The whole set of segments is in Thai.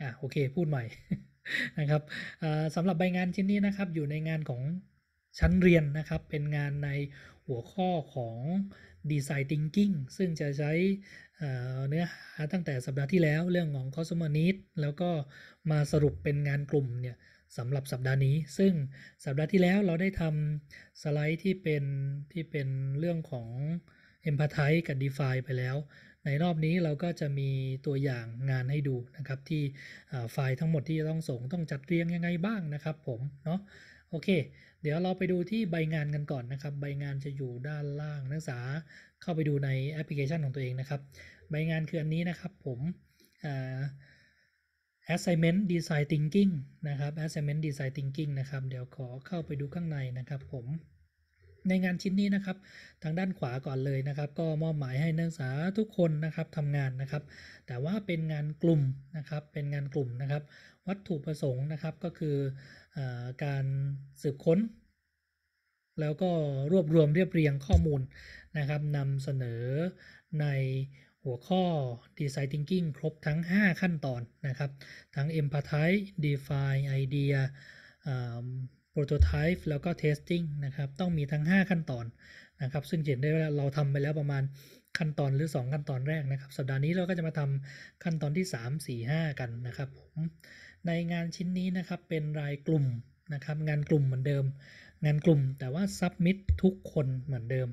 อ่ะโอเค พูดใหม่นะครับสำหรับใบงานชิ้นนี้นะครับ อยู่ในงานของชั้นเรียนนะครับ เป็นงานในหัวข้อของดีไซน์ทิงกิ้งซึ่งจะใช้เนื้อหาตั้งแต่สัปดาห์ที่แล้วเรื่องของ Customer Need แล้วก็มาสรุปเป็นงานกลุ่มเนี่ยสำหรับสัปดาห์นี้ซึ่งสัปดาห์ที่แล้วเราได้ทำสไลด์ที่เป็นที่เป็นเรื่องของ Empathize กับ Define ไปแล้วในรอบนี้เราก็จะมีตัวอย่างงานให้ดูนะครับ ที่ไฟล์ทั้งหมดที่จะต้องส่งต้องจัดเรียงยังไงบ้างนะครับผมเนาะโอเค เดี๋ยวเราไปดูที่ใบงานกันก่อนนะครับ ใบงานจะอยู่ด้านล่างนักศึกษาเข้าไปดูในแอปพลิเคชันของตัวเองนะครับ ใบงานคืออันนี้นะครับผม assignment design thinking นะครับ assignment design thinking นะครับเดี๋ยวขอเข้าไปดูข้างในนะครับ ผมในงานชิ้นนี้นะครับ ทางด้านขวาก่อนเลยนะครับ ก็มอบหมายให้นักศึกษาทุกคนนะครับทำงานนะครับ แต่ว่าเป็นงานกลุ่มนะครับ เป็นงานกลุ่มนะครับ วัตถุประสงค์นะครับก็คืออการสืบค้น แล้วก็รวบรวมเรียบเรียงข้อมูลนะครับนำเสนอในหัวข้อ Design Thinking ครบทั้ง 5 ขั้นตอนนะครับ ทั้ง Empathize Define Idea Prototype แล้วก็ Testing นะครับต้องมีทั้ง 5 ขั้นตอนนะครับ ซึ่งเห็นได้ว่าเราทำไปแล้วประมาณขั้นตอนหรือ 2 ขั้นตอนแรกนะครับ สัปดาห์นี้เราก็จะมาทำขั้นตอนที่ 3 4 5กันนะครับผมในงานชิ้นนี้นะครับเป็นรายกลุ่มนะครับ งานกลุ่มเหมือนเดิม งานกลุ่มแต่ว่า s ับมิดทุกคนเหมือนเดิม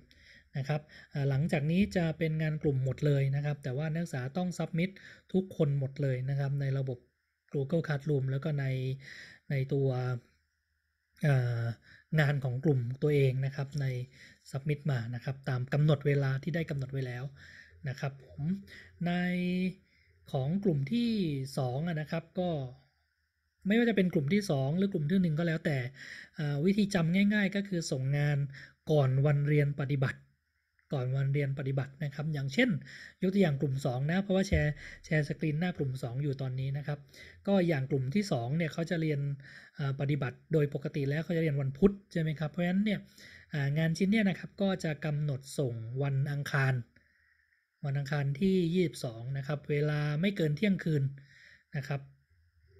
นะครับหลังจากนี้จะเป็นงานกลุ่มหมดเลยนะครับ แต่ว่านักศึกษาต้อง s ับมิดทุกคนหมดเลยนะครับในระบบ Google Classroom แล้วก็ในในตัวงานของกลุ่มตัวเองนะครับใน Submit มานะครับตามกำหนดเวลาที่ได้กำหนดไว้แล้วนะครับผมในของกลุ่มที่2นะครับก็ไม่ว่าจะเป็นกลุ่มที่ 2 หรือกลุ่มที่ 1 ก็แล้วแต่วิธีจำง่ายๆ ก็คือส่งงานก่อนวันเรียนปฏิบัติก่อนวันเรียนปฏิบัตินะครับ อย่างเช่นยกตัวอย่างกลุ่ม 2นะเพราะว่าแชร์แชร์สกรีนหน้ากลุ่ม 2 อยู่ตอนนี้นะครับ ก็อย่างกลุ่มที่ 2เนี่ยเขาจะเรียนปฏิบัติโดยปกติแล้วเขาจะเรียนวันพุธใช่ไหมครับเพราะฉะนั้นเนี่ยงานชิ้นเนี่ยนะครับก็จะกำหนดส่งวันอังคาร วันอังคารที่22นะครับเวลาไม่เกินเที่ยงคืนนะครับ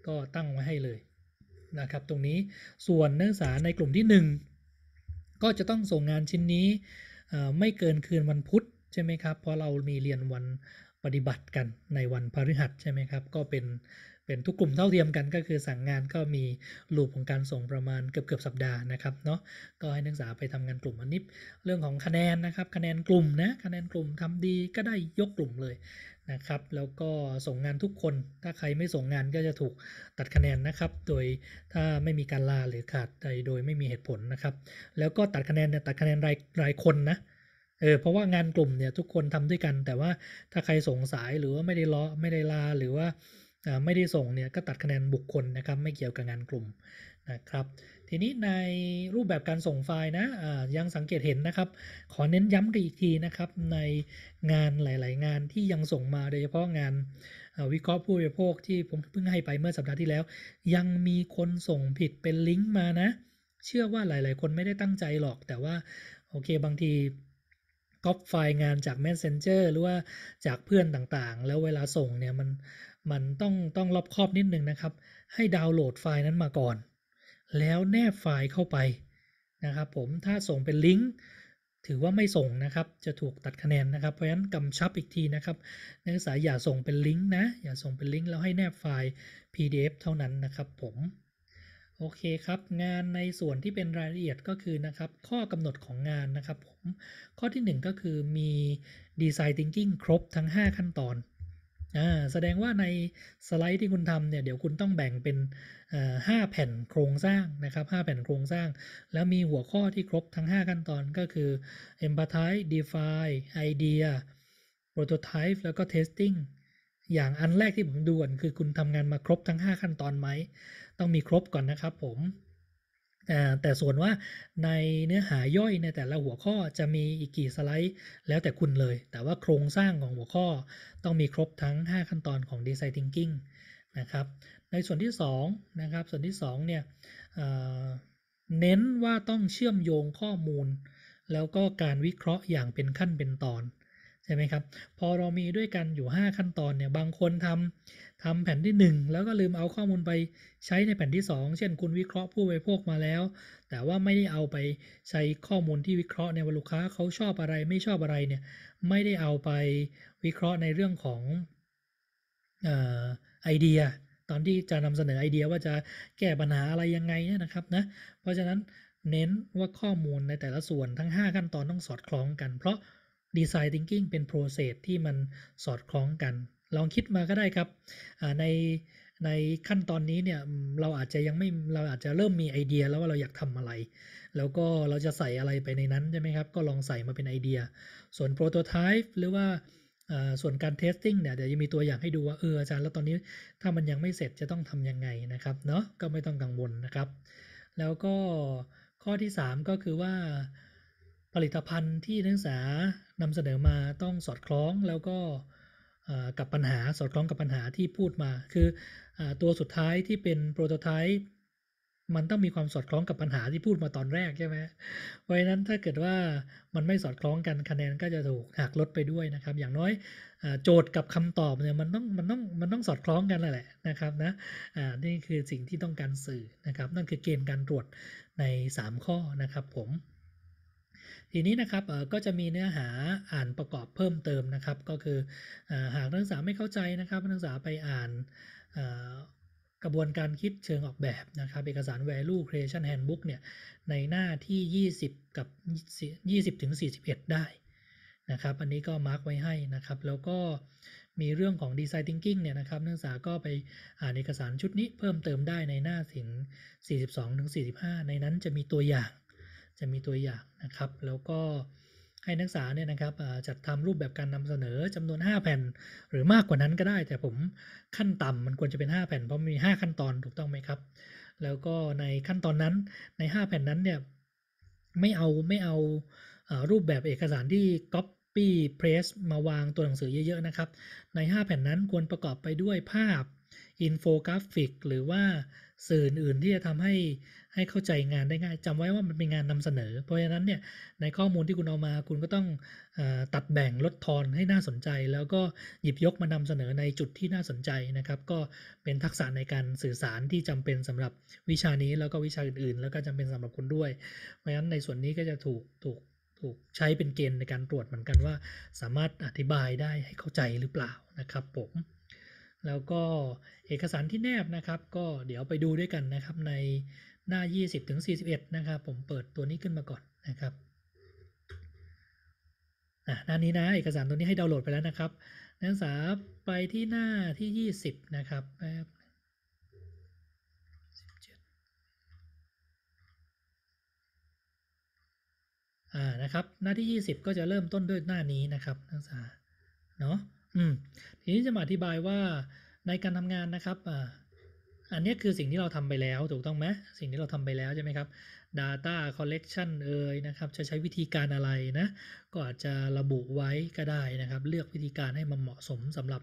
ก็ตั้งไว้ให้เลยนะครับ ตรงนี้ส่วนนักศึกษาในกลุ่มที่ 1 ก็จะต้องส่งงานชิ้นนี้ไม่เกินคืนวันพุธใช่ไหมครับเพราะเรามีเรียนวันปฏิบัติกันในวันพฤหัสใช่ไหมครับ ก็เป็นเป็นทุกกลุ่มเท่าเทียมกันก็คือสั่งงานก็มีลูปของการส่งประมาณเกือบเกือบสัปดาห์นะครับ เนาะก็ให้นักศึกษาไปทำงานกลุ่มอันนี้เรื่องของคะแนนนะครับคะแนนกลุ่มนะคะแนนกลุ่มทำดีก็ได้ยกกลุ่มเลยนะครับแล้วก็ส่งงานทุกคน ถ้าใครไม่ส่งงานก็จะถูกตัดคะแนนนะครับ โดยถ้าไม่มีการลาหรือขาดใจโดยไม่มีเหตุผลนะครับ แล้วก็ตัดคะแนนเนี่ยตัดคะแนนรายรายคนนะเออเพราะว่างานกลุ่มเนี่ยทุกคนทำด้วยกัน แต่ว่าถ้าใครสงสายหรือว่าไม่ได้ล้อไม่ได้ลาหรือว่าไม่ได้ส่งเนี่ยก็ตัดคะแนนบุคคลนะครับไม่เกี่ยวกับงานกลุ่มนะครับ ทีนี้ในรูปแบบการส่งไฟล์นะ ยังสังเกตเห็นนะครับ ขอเน้นย้ำกันอีกทีนะครับ ในงานหลายๆ งานที่ยังส่งมา โดยเฉพาะงาน วิเคราะห์ผู้บริโภคที่ผมเพิ่งให้ไปเมื่อสัปดาห์ที่แล้ว ยังมีคนส่งผิดเป็นลิงก์มานะ เชื่อว่าหลายๆ คนไม่ได้ตั้งใจหรอก แต่ว่า โอเคบางทีก๊อปไฟล์งานจาก Messenger หรือว่าจากเพื่อนต่าง ๆ แล้วเวลาส่งเนี่ยมันมันต้องต้องรอบคอบนิดนึงนะครับ ให้ดาวน์โหลดไฟล์นั้นมาก่อนแล้วแนบไฟล์เข้าไปนะครับผมถ้าส่งเป็นลิงก์ถือว่าไม่ส่งนะครับ จะถูกตัดคะแนนนะครับเพราะฉะนั้นกำชับอีกทีนะครับนักศึกษาอย่าส่งเป็นลิงก์นะอย่าส่งเป็นลิงก์แล้วให้แนบไฟล์ PDF เท่านั้นนะครับผม โอเคครับ งานในส่วนที่เป็นรายละเอียดก็คือนะครับข้อกำหนดของงานนะครับผมข้อที่1ก็คือมีดีไซน์ Thinking ครบทั้ง 5 ขั้นตอนอ่าแสดงว่าในสไลด์ที่คุณทำเนี่ยเดี๋ยวคุณต้องแบ่งเป็นห้าแผ่นโครงสร้างนะครับ 5 แผ่นโครงสร้าง แล้วมีหัวข้อที่ครบทั้ง 5 ขั้นตอนก็คือ empathize define idea prototype แล้วก็ testing อย่างอันแรกที่ผมดูก่อนคือคุณทำงานมาครบทั้ง 5 ขั้นตอนไหมต้องมีครบก่อนนะครับผมแต่ส่วนว่าในเนื้อหาย่อยในแต่ละหัวข้อจะมีอีกกี่สไลด์แล้วแต่คุณเลย แต่ว่าโครงสร้างของหัวข้อต้องมีครบทั้ง 5 ขั้นตอนของ Design Thinking นะครับในส่วนที่2นะครับส่วนที่2เนี่ยเเน้นว่าต้องเชื่อมโยงข้อมูลแล้วก็การวิเคราะห์อย่างเป็นขั้นเป็นตอนใช่ไหมครับพอเรามีด้วยกันอยู่ 5 ขั้นตอนเนี่ยบางคนทำทำแผ่นที่ 1 แล้วก็ลืมเอาข้อมูลไปใช้ในแผ่นที่ 2 เช่น คุณวิเคราะห์ผู้บริโภคมาแล้ว แต่ว่าไม่ได้เอาไปใช้ข้อมูลที่วิเคราะห์ในวลูกค้าเขาชอบอะไร ไม่ชอบอะไรเนี่ยไม่ได้เอาไปวิเคราะห์ในเรื่องของอไอเดียตอนที่จะนำเสนอไอเดียว่าจะแก้ปัญหาอะไรยังไงเนี่ยนะครับนะเพราะฉะนั้นเน้นว่าข้อมูลในแต่ละส่วนทั้ง 5 ขั้นตอนต้องสอดคล้องกัน เพราะดีไซน์ทิงกิ้งเป็นโปรเซสที่มันสอดคล้องกัน ลองคิดมาก็ได้ครับ ในในขั้นตอนนี้เนี่ยเราอาจจะยังไม่เราอาจจะเริ่มมีไอเดียแล้วว่าเราอยากทำอะไร แล้วก็เราจะใส่อะไรไปในนั้นใช่ไหมครับ ก็ลองใส่มาเป็นไอเดีย ส่วนโปรโตไทป์หรือว่าส่วนการเทสติ้งเนี่ยเดี๋ยวจะมีตัวอย่างให้ดูว่าเอออาจารย์แล้วตอนนี้ถ้ามันยังไม่เสร็จจะต้องทำยังไงนะครับเนาะก็ไม่ต้องกังวลนะครับ แล้วก็ข้อที่3ก็คือว่าผลิตภัณฑ์ที่นักศึกษานำเสนอมาต้องสอดคล้องแล้วก็กับปัญหาสอดคล้องกับปัญหาที่พูดมา คืออตัวสุดท้ายที่เป็นโปรโตไทป์มันต้องมีความสอดคล้องกับปัญหาที่พูดมาตอนแรกใช่ไหมเพราะฉะนั้นถ้าเกิดว่ามันไม่สอดคล้องกันคะแนนก็จะถูกหักลดไปด้วยนะครับ อย่างน้อยโจทย์กับคำตอบเนี่ยมันต้องมันต้องมันต้องสอดคล้องกันแหละนะครับนะนี่คือสิ่งที่ต้องการสื่อนะครับ นั่นคือเกณฑ์การตรวจใน 3 ข้อนะครับ ผมทีนี้นะครับ ก็จะมีเนื้อหาอ่านประกอบเพิ่มเติมนะครับ ก็คือ หากนักศึกษาไม่เข้าใจนะครับ นักศึกษาไปอ่านกระบวนการคิดเชิงออกแบบนะครับ เอกสาร value creation handbook เนี่ย ในหน้าที่ 20 กับ 20ถึง 41 ได้นะครับ อันนี้ก็มาร์กไว้ให้นะครับ แล้วก็มีเรื่องของ design thinking เนี่ยนะครับ นักศึกษาก็ไปอ่านเอกสารชุดนี้ เพิ่มเติมได้ในหน้าถึง42ถึง45 ในนั้นจะมีตัวอย่างจะมีตัวอย่างนะครับ แล้วก็ให้นักศึกษาเนี่ยนะครับจัดทำรูปแบบการนำเสนอจำนวน 5 แผ่น หรือมากกว่านั้นก็ได้ แต่ผมขั้นต่ำมันควรจะเป็น 5 แผ่นเพราะมี 5 ขั้นตอนถูกต้องไหมครับ แล้วก็ในขั้นตอนนั้นใน 5 แผ่นนั้นเนี่ยไม่เอาไม่เอารูปแบบเอกสารที่ก๊อปปี้เพรสมาวางตัวหนังสือเยอะ ๆนะครับ ใน 5 แผ่นนั้นควรประกอบไปด้วยภาพอินโฟกราฟิกหรือว่าสื่ออื่นที่จะทำให้ให้เข้าใจงานได้ง่าย จำไว้ว่ามันเป็นงานนำเสนอ เพราะฉะนั้นเนี่ยในข้อมูลที่คุณเอามาคุณก็ต้องอตัดแบ่งลดทอนให้น่าสนใจ แล้วก็หยิบยกมานำเสนอในจุดที่น่าสนใจนะครับ ก็เป็นทักษะในการสื่อสารที่จำเป็นสำหรับวิชานี้แล้วก็วิชาอื่นๆ แล้วก็จำเป็นสำหรับคุณด้วย เพราะฉะนั้นในส่วนนี้ก็จะถูกถูกถูกใช้เป็นเกณฑ์ในการตรวจเหมือนกันว่า สามารถอธิบายได้ให้เข้าใจหรือเปล่านะครับผมแล้วก็เอกสารที่แนบนะครับ ก็เดี๋ยวไปดูด้วยกันนะครับ ในหน้า 20ถึง41นะครับ ผมเปิดตัวนี้ขึ้นมาก่อนนะครับหน้านี้นะ เอกสารตัวนี้ให้ดาวน์โหลดไปแล้วนะครับ นักศึกษาไปที่หน้าที่ 20นะครับแป๊บอ่านะครับ หน้าที่ 20 ก็จะเริ่มต้นด้วยหน้านี้นะครับ นักศึกษาเนาะอืมทีนี้จะมาอธิบายว่าในการทำงานนะครับอ่าอันนี้คือสิ่งที่เราทำไปแล้ว ถูกต้องไหมสิ่งที่เราทำไปแล้ว ใช่ไหมครับ Data Collection เอ่ยนะครับ จะใช้วิธีการอะไรนะ ก็อาจจะระบุไว้ก็ได้นะครับ เลือกวิธีการให้มันเหมาะสมสำหรับ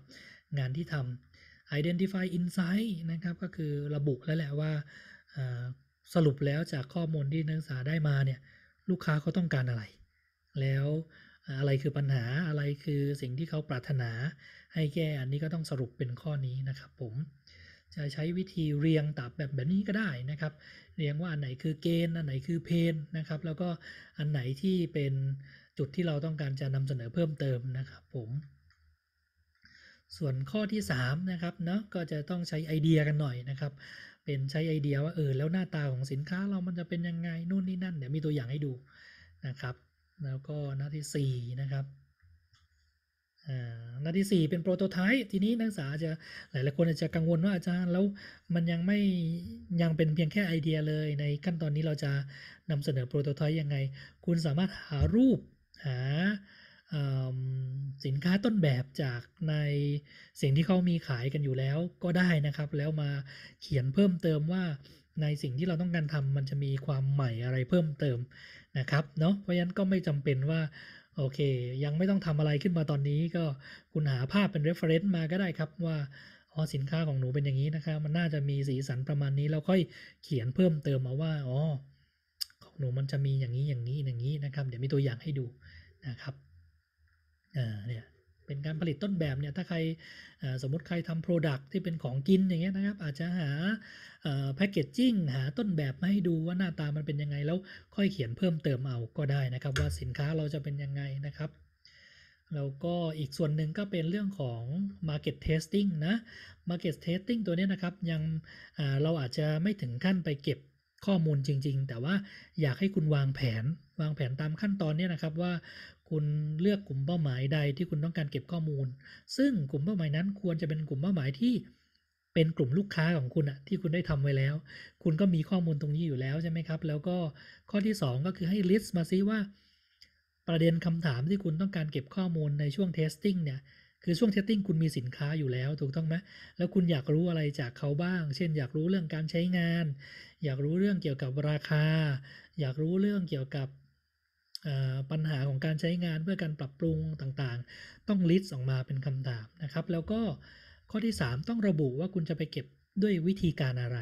งานที่ทำ Identify Insight นะครับ ก็คือระบุแล้วแหละ ว่าสรุปแล้วจากข้อมูลที่นักศึกษาได้มาเนี่ยลูกค้าเขาต้องการอะไร แล้วอะไรคือปัญหาอะไรคือสิ่งที่เขาปรารถนา ให้แก้อันนี้ก็ต้องสรุปเป็นข้อนี้นะครับ ผมจะใช้วิธีเรียงตับแบบแบบนี้ก็ได้นะครับเรียงว่าอันไหนคือเกณฑ์อันไหนคือเพนนะครับแล้วก็อันไหนที่เป็นจุดที่เราต้องการจะนำเสนอเพิ่มเติมนะครับผม ส่วนข้อที่ 3 นะครับเนาะก็จะต้องใช้ไอเดียกันหน่อยนะครับ เป็นใช้ไอเดียว่าเออแล้วหน้าตาของสินค้าเรามันจะเป็นยังไงนู่นนี่นั่นเดี๋ยวมีตัวอย่างให้ดูนะครับแล้วก็หน้าที่4นะครับหน้าที่4เป็นโปรโตไทป์ ทีนี้นักศึกษาจะหลายหลายคนอาจจะกังวลว่าอาจารย์แล้วมันยังไม่ยังเป็นเพียงแค่ไอเดียเลยในขั้นตอนนี้เราจะนำเสนอโปรโตไทป์ยังไง คุณสามารถหารูปหาสินค้าต้นแบบจากในสิ่งที่เขามีขายกันอยู่แล้วก็ได้นะครับ แล้วมาเขียนเพิ่มเติมว่าในสิ่งที่เราต้องการทำมันจะมีความใหม่อะไรเพิ่มเติมนะครับเนาะเพราะฉะนั้นก็ไม่จำเป็นว่าโอเค ยังไม่ต้องทำอะไรขึ้นมาตอนนี้ ก็คุณหาภาพเป็น reference มาก็ได้ครับว่าอ๋อสินค้าของหนูเป็นอย่างนี้นะคะมันน่าจะมีสีสันประมาณนี้แล้วค่อยเขียนเพิ่มเติมมาว่าอ๋อของหนูมันจะมีอย่างนี้อย่างนี้อย่างนี้นะครับ เดี๋ยวมีตัวอย่างให้ดูนะครับอ่าเนี่ยเป็นการผลิตต้นแบบเนี่ยถ้าใครสมมติใครทำโปรดักที่เป็นของกินอย่างเงี้ยนะครับ อาจจะหาแพคเกจจิ้งหาต้นแบบมาให้ดูว่าหน้าตามันเป็นยังไง แล้วค่อยเขียนเพิ่มเติมเอาก็ได้นะครับ ว่าสินค้าเราจะเป็นยังไงนะครับ แล้วก็อีกส่วนหนึ่งก็เป็นเรื่องของ market testing นะ market testing ตัวนี้นะครับยังเราอาจจะไม่ถึงขั้นไปเก็บข้อมูลจริงๆ แต่ว่าอยากให้คุณวางแผนวางแผนตามขั้นตอนนี้นะครับว่าคุณเลือกกลุ่มเป้าหมายใดที่คุณต้องการเก็บข้อมูล ซึ่งกลุ่มเป้าหมายนั้นควรจะเป็นกลุ่มเป้าหมายที่เป็นกลุ่มลูกค้าของคุณอะที่คุณได้ทำไว้แล้ว คุณก็มีข้อมูลตรงนี้อยู่แล้วใช่ไหมครับ แล้วก็ข้อที่2ก็คือให้ลิสต์มาซิว่า ประเด็นคำถามที่คุณต้องการเก็บข้อมูลในช่วงเทสติ้งเนี่ย คือช่วงเทสติ้งคุณมีสินค้าอยู่แล้วถูกต้องไหมแล้วคุณอยากรู้อะไรจากเขาบ้าง เช่น อยากรู้เรื่องการใช้งาน อยากรู้เรื่องเกี่ยวกับราคา อยากรู้เรื่องเกี่ยวกับปัญหาของการใช้งานเพื่อการปรับปรุงต่างๆ ต้องลิสต์ออกมาเป็นคำถามนะครับ แล้วก็ข้อที่ 3 ต้องระบุว่าคุณจะไปเก็บด้วยวิธีการอะไร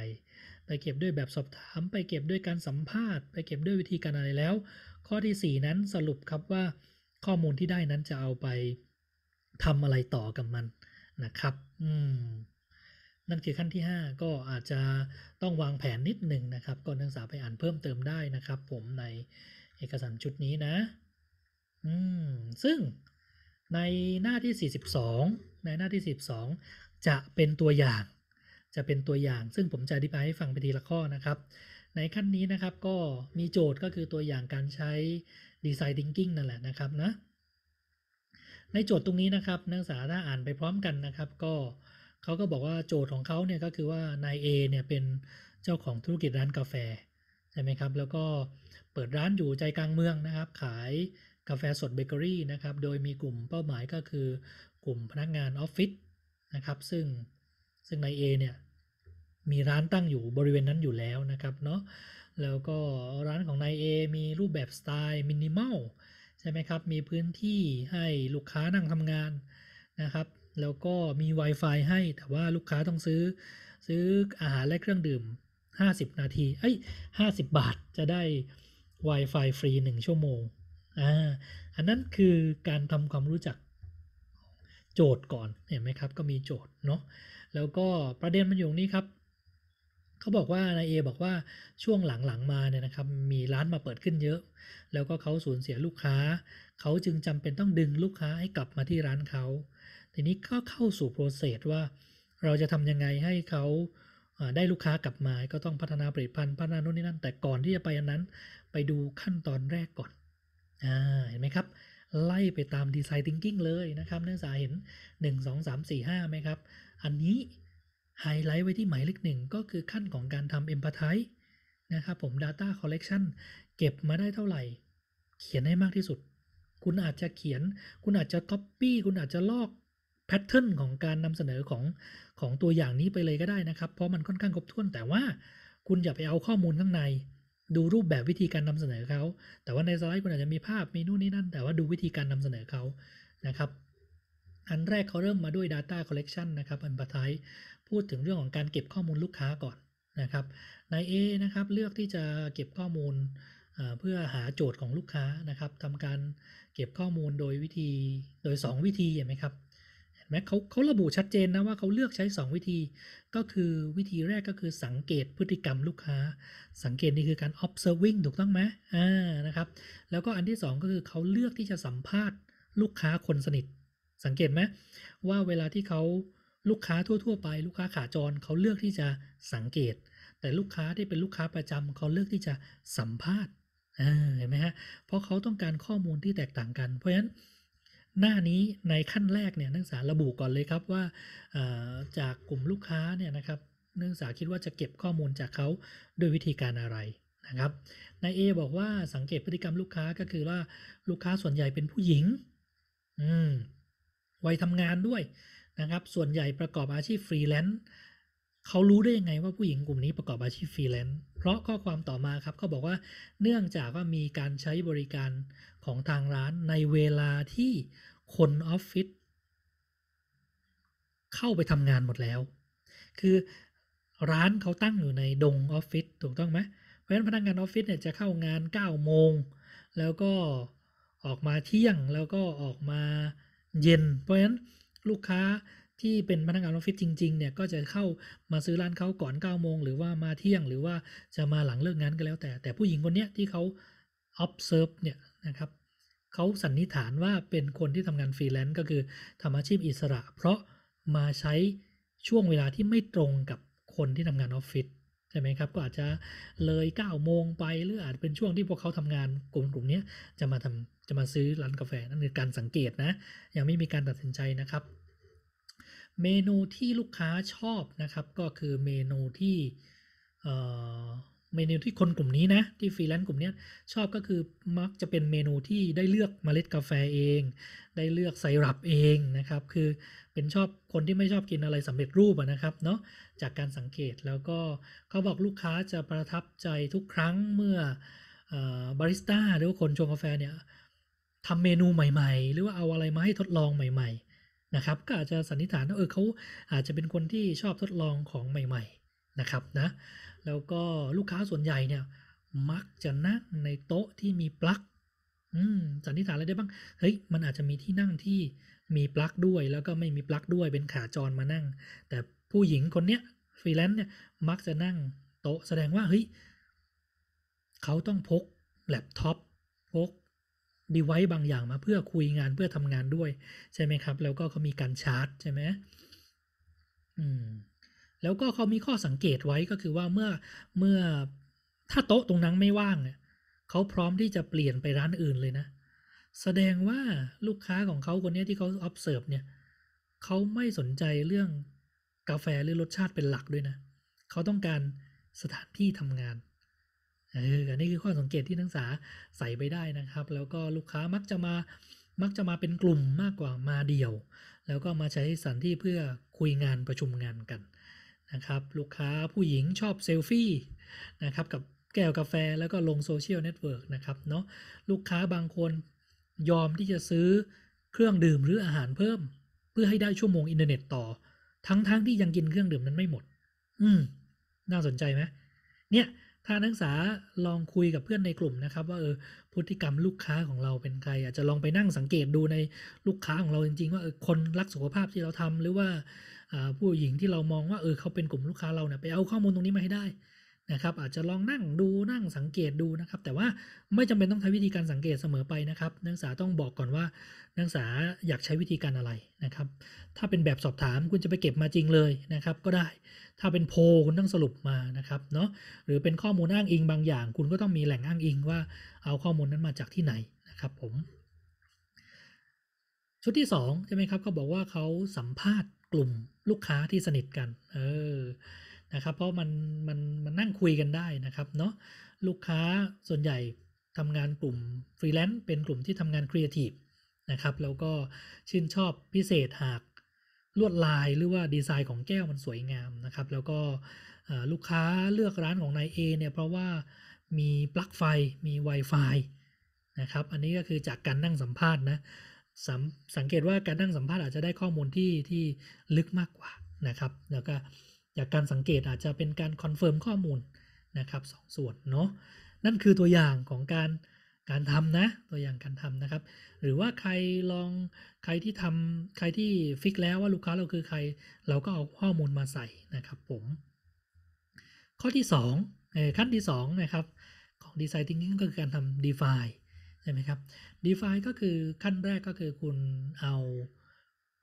ไปเก็บด้วยแบบสอบถาม ไปเก็บด้วยการสัมภาษณ์ไปเก็บด้วยวิธีการอะไรแล้ว ข้อที่ 4 นั้นสรุปครับว่าข้อมูลที่ได้นั้นจะเอาไปทำอะไรต่อกับมันนะครับอืมนั่นคือขั้นที่ 5 ก็อาจจะต้องวางแผนนิดหนึ่งนะครับก็นักศึกษาไปอ่านเพิ่มเติมได้นะครับ ผมในเอกสารชุดนี้นะอืมซึ่งในหน้าที่ 42 ในหน้าที่42จะเป็นตัวอย่าง จะเป็นตัวอย่าง ซึ่งผมจะอธิบายให้ฟังไปทีละข้อนะครับ ในขั้นนี้นะครับก็มีโจทย์ก็คือตัวอย่างการใช้ดีไซน์ thinking นั่นแหละนะครับนะ ในโจทย์ตรงนี้นะครับนักศึกษาถ้าอ่านไปพร้อมกันนะครับก็เขาก็บอกว่าโจทย์ของเขาเนี่ยก็คือว่านาย A เนี่ยเป็นเจ้าของธุรกิจร้านกาแฟช่ไหมครับ แล้วก็เปิดร้านอยู่ใจกลางเมืองนะครับ ขายกาแฟสดเบเกอรี่นะครับ โดยมีกลุ่มเป้าหมายก็คือกลุ่มพนักงานออฟฟิศนะครับ ซึ่งซึ่งนายเอเนี่ย มีร้านตั้งอยู่บริเวณนั้นอยู่แล้วนะครับเนาะ แล้วก็ร้านของนายเอมีรูปแบบสไตล์มินิมอลใช่ไหมครับ มีพื้นที่ให้ลูกค้านั่งทำงานนะครับ แล้วก็มี Wi-Fi ให้ แต่ว่าลูกค้าต้องซื้อ ซื้ออาหารและเครื่องดื่ม50 นาที เอ้ย50 บาทจะได้ Wi-Fi ฟรี 1 ชั่วโมงอ่าอันนั้นคือการทำความรู้จักโจทย์ก่อน เห็นไหมครับ ก็มีโจทย์เนาะ แล้วก็ประเด็นมันอยู่นี้ครับ เขาบอกว่านายเอบอกว่าช่วงหลังๆมาเนี่ยนะครับ มีร้านมาเปิดขึ้นเยอะ แล้วก็เขาสูญเสียลูกค้า เขาจึงจำเป็นต้องดึงลูกค้าให้กลับมาที่ร้านเขา ทีนี้ก็เข้าสู่โปรเซสว่าเราจะทำยังไงให้เขาได้ลูกค้ากลับมา ก็ต้องพัฒนาผลิตภัณฑ์พัฒนาโน่นนี่นั่น แต่ก่อนที่จะไปอันนั้น ไปดูขั้นตอนแรกก่อนอเห็นไหมครับ ไล่ไปตามดีไซน์ทิงกิ้งเลยนะครับนักศึกษาเห็น 1 2 3 4 5ไหมครับ อันนี้ไฮไลท์ไว้ที่หมายเลขหนึ่งก็คือขั้นของการทำเอ็มพาไทยนะครับผม Data Collection เก็บมาได้เท่าไหร่ เขียนให้มากที่สุด คุณอาจจะเขียน คุณอาจจะ Copy คุณอาจจะลอกแพทเทิร์นของการนำเสนอของของตัวอย่างนี้ไปเลยก็ได้นะครับ เพราะมันค่อนข้างครบถ้วน แต่ว่าคุณอย่าไปเอาข้อมูลข้างในดูรูปแบบวิธีการนำเสนอเขาแต่ว่าในสไลด์คุณอาจจะมีภาพ มีนู่นนี่นั่น แต่ว่าดูวิธีการนำเสนอเขานะครับ อันแรกเขาเริ่มมาด้วย Data Collection นะครับอันปัทายพูดถึงเรื่องของการเก็บข้อมูลลูกค้าก่อนนะครับนาย A นะครับ เลือกที่จะเก็บข้อมูลเพื่อหาโจทย์ของลูกค้านะครับทำการเก็บข้อมูลโดยวิธีโดย 2 วิธีเห็นไหมครับม้เขาเขาระบุชัดเจนนะว่าเขาเลือกใช้ 2 วิธีก็คือวิธีแรกก็คือสังเกต พฤติกรรมลูกค้า สังเกตนี่คือการ observing ถูกต้องไหมอ่านะครับแล้วก็อันที่ 2 ก็คือเขาเลือกที่จะสัมภาษณ์ ลูกค้าคนสนิท สังเกตไหมว่าเวลาที่เขาลูกค้าทั่ว ๆ ไปลูกค้าขาจรเขาเลือกที่จะสังเกต แต่ลูกค้าที่เป็นลูกค้าประจำ เขาเลือกที่จะสัมภาษณ์เห็นไหมฮะเพราะเขาต้องการข้อมูลที่แตกต่างกันเพราะฉะนั้นหน้านี้ในขั้นแรกเนี่ยนักศึกษาระบุก่อนเลยครับว่าจากกลุ่มลูกค้าเนี่ยนะครับนักศึกษาคิดว่าจะเก็บข้อมูลจากเขาด้วยวิธีการอะไรนะครับนายเอบอกว่าสังเกตพฤติกรรมลูกค้าก็คือว่าลูกค้าส่วนใหญ่เป็นผู้หญิงอืมวัยทำงานด้วยนะครับ ส่วนใหญ่ประกอบอาชีพฟรีแลนซ์เขารู้ได้ยังไงว่าผู้หญิงกลุ่มนี้ประกอบอาชีพฟรีแลนซ์เพราะข้อความต่อมาครับเขาบอกว่าเนื่องจากว่ามีการใช้บริการของทางร้านในเวลาที่คนออฟฟิศเข้าไปทำงานหมดแล้ว คือร้านเขาตั้งอยู่ในดงออฟฟิศถูกต้องไหมเพราะฉะนั้นพนักงานออฟฟิศเนี่ยจะเข้างาน 9 โมง แล้วก็ออกมาเที่ยงแล้วก็ออกมาเย็นเพราะฉะนั้นลูกค้าที่เป็นพนักงานออฟฟิศจริงๆ เนี่ย ก็จะเข้ามาซื้อร้านเขาก่อน9โมงหรือว่ามาเที่ยงหรือว่าจะมาหลังเลิกงานก็แล้วแต่แต่ผู้หญิงคนเนี้ยที่เขา observe เนี่ยนะครับเขาสันนิษฐานว่าเป็นคนที่ทำงานฟรีแลนซ์ก็คือทำอาชีพอิสระ เพราะมาใช้ช่วงเวลาที่ไม่ตรงกับคนที่ทำงานออฟฟิศใช่ไหมครับก็อาจจะเลย9ก้าโมงไปหรืออาจเป็นช่วงที่พวกเขาทำงานกลุ่มกลุ่มนี้จะมาทำจะมาซื้อร้านกาแฟนั่นคือการสังเกตนะยังไม่มีการตัดสินใจนะครับ เมนูที่ลูกค้าชอบนะครับ ก็คือเมนูที่เอ่อเมนูที่คนกลุ่มนี้นะที่ฟรีแลนซ์กลุ่มนี้ชอบก็คือมักจะเป็นเมนูที่ได้เลือกเมล็ดกาแฟเอง ได้เลือกไซรัปเองนะครับ คือเป็นชอบคนที่ไม่ชอบกินอะไรสำเร็จรูปนะครับ เนาะจากการสังเกตแล้วก็เขาบอกลูกค้าจะประทับใจทุกครั้งเมื่อบาริสต้าหรือว่าคนชงกาแฟเนี่ยทำเมนูใหม่ๆ หรือว่าเอาอะไรมาให้ทดลองใหม่ๆ นะครับก็อาจจะสันนิษฐานว่าเออเขาอาจจะเป็นคนที่ชอบทดลองของใหม่ๆ นะครับนะแล้วก็ลูกค้าส่วนใหญ่เนี่ย มักจะนั่งในโต๊ะที่มีปลั๊กสันนิษฐานอะไรได้บ้างเฮ้ยมันอาจจะมีที่นั่งที่มีปลั๊กด้วย แล้วก็ไม่มีปลั๊กด้วยเป็นขาจรมานั่งแต่ผู้หญิงคนเนี้ยฟรีแลนซ์เนี่ยมักจะนั่งโต๊ะแสดงว่าเฮ้ยเขาต้องพกแล็ปท็อปพก ดีไว้บางอย่างมาเพื่อคุยงานเพื่อทำงานด้วยใช่ไหมครับ แล้วก็เขามีการชาร์จ ใช่ไหมอืมแล้วก็เขามีข้อสังเกตไว้ก็คือว่าเมื่อเมื่อถ้าโต๊ะตรงนั้นไม่ว่างเนี่ย เขาพร้อมที่จะเปลี่ยนไปร้านอื่นเลยนะ แสดงว่าลูกค้าของเขา คนนี้ที่เขา observe เนี่ยเขาไม่สนใจเรื่องกาแฟหรือรสชาติเป็นหลักด้วยนะ เขาต้องการสถานที่ทำงานเอออันนี้คือข้อสังเกตที่นักศึกษาใส่ไปได้นะครับ แล้วก็ลูกค้ามักจะมามักจะมาเป็นกลุ่มมากกว่ามาเดี่ยว แล้วก็มาใช้สถานที่เพื่อคุยงานประชุมงานกันนะครับลูกค้าผู้หญิงชอบเซลฟี่นะครับกับแก้วกาแฟแล้วก็ลงโซเชียลเน็ตเวิร์กนะครับ เนาะลูกค้าบางคนยอมที่จะซื้อเครื่องดื่มหรืออาหารเพิ่ม เพื่อให้ได้ชั่วโมงอินเทอร์เน็ตต่อ ทั้งๆทที่ยังกินเครื่องดื่มนั้นไม่หมด อืมน่าสนใจไหมเนี่ยถ้านักศึกษาลองคุยกับเพื่อนในกลุ่มนะครับ ว่าเออพฤติกรรมลูกค้าของเราเป็นใครอาจจะลองไปนั่งสังเกตดูในลูกค้าของเราจริง ๆ ว่าเออคนรักสุขภาพที่เราทำหรือว่าผู้หญิงที่เรามองว่า เออเขาเป็นกลุ่มลูกค้าเราเนี่ย ไปเอาข้อมูลตรงนี้มาให้ได้นะครับ อาจจะลองนั่งดู นั่งสังเกตดูนะครับ แต่ว่าไม่จำเป็นต้องใช้วิธีการสังเกตเสมอไปนะครับ นักศึกษาต้องบอกก่อนว่า นักศึกษาอยากใช้วิธีการอะไรนะครับ ถ้าเป็นแบบสอบถามคุณจะไปเก็บมาจริงเลยนะครับก็ได้ ถ้าเป็นโพคุณต้องสรุปมานะครับ เนาะหรือเป็นข้อมูลอ้างอิงบางอย่าง คุณก็ต้องมีแหล่งอ้างอิงว่า เอาข้อมูลนั้นมาจากที่ไหนนะครับผม ชุดที่2ใช่ไหมครับเขาบอกว่าเขาสัมภาษณ์กลุ่ม ลูกค้าที่สนิทกัน เออ นะครับ เพราะมัน มัน มันนั่งคุยกันได้นะครับ เนาะลูกค้าส่วนใหญ่ทำงานกลุ่มฟรีแลนซ์เป็นกลุ่มที่ทำงานครีเอทีฟนะครับ แล้วก็ ชื่นชอบพิเศษหากลวดลายหรือว่าดีไซน์ของแก้วมันสวยงามนะครับ แล้วก็ลูกค้าเลือกร้านของนายเอเนี่ยเพราะว่ามีปลั๊กไฟ มี Wi-Fi นะครับ อันนี้ก็คือจากการนั่งสัมภาษณ์นะสังเกตว่าการนั่งสัมภาษณ์อาจจะได้ข้อมูลที่ที่ลึกมากกว่านะครับแล้วก็จากการสังเกตอาจจะเป็นการคอนเฟิร์มข้อมูลนะครับสส่วนเนาะนั่นคือตัวอย่างของการการทำนะตัวอย่างการทำนะครับ หรือว่าใครลองใครที่ทำใครที่ฟิกแล้วว่าลูกค้าเราคือใคร เราก็เอาข้อมูลมาใส่นะครับผม ข้อที่2อขั้นที่2นะครับของดีไซน์ทิงกิ้งก็คือการทำ Define ช่ไหมครับ DeFi ก็คือขั้นแรกก็คือคุณเอา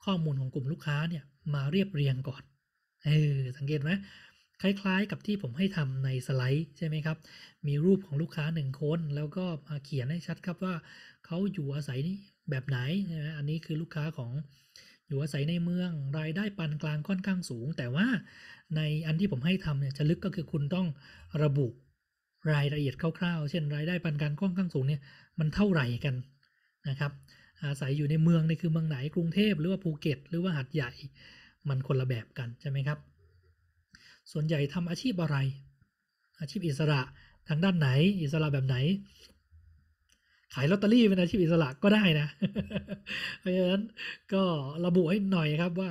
ข้อมูลของกลุ่มลูกค้าเนี่ยมาเรียบเรียงก่อน เออ สังเกตไหมคล้ายๆกับที่ผมให้ทำในสไลด์ใช่ไหมครับ มีรูปของลูกค้าหนึ่งคนแล้วก็มาเขียนให้ชัดครับว่าเขาอยู่อาศัยนี้แบบไหนใช่ไหมอันนี้คือลูกค้าของอยู่อาศัยในเมือง รายได้ปานกลางค่อนข้างสูง แต่ว่า ในอันที่ผมให้ทำเนี่ยจะลึกก็คือคุณต้องระบุรายละเอียดคร่าวๆ เช่นรายได้ปันกันค่อนข้างสูงเนี่ยมันเท่าไหร่กันนะครับ อาศัยอยู่ในเมืองนี่คือเมืองไหนกรุงเทพหรือว่าภูเก็ต หรือว่าหาดใหญ่มันคนละแบบกัน ใช่ไหมครับ ส่วนใหญ่ทำอาชีพอะไร อาชีพอิสระทางด้านไหนอิสระแบบไหนขายลอตเตอรี่เป็นอาชีพอิสระก็ได้นะเพราะฉะนั้นก็ระบุให้หน่อยครับว่า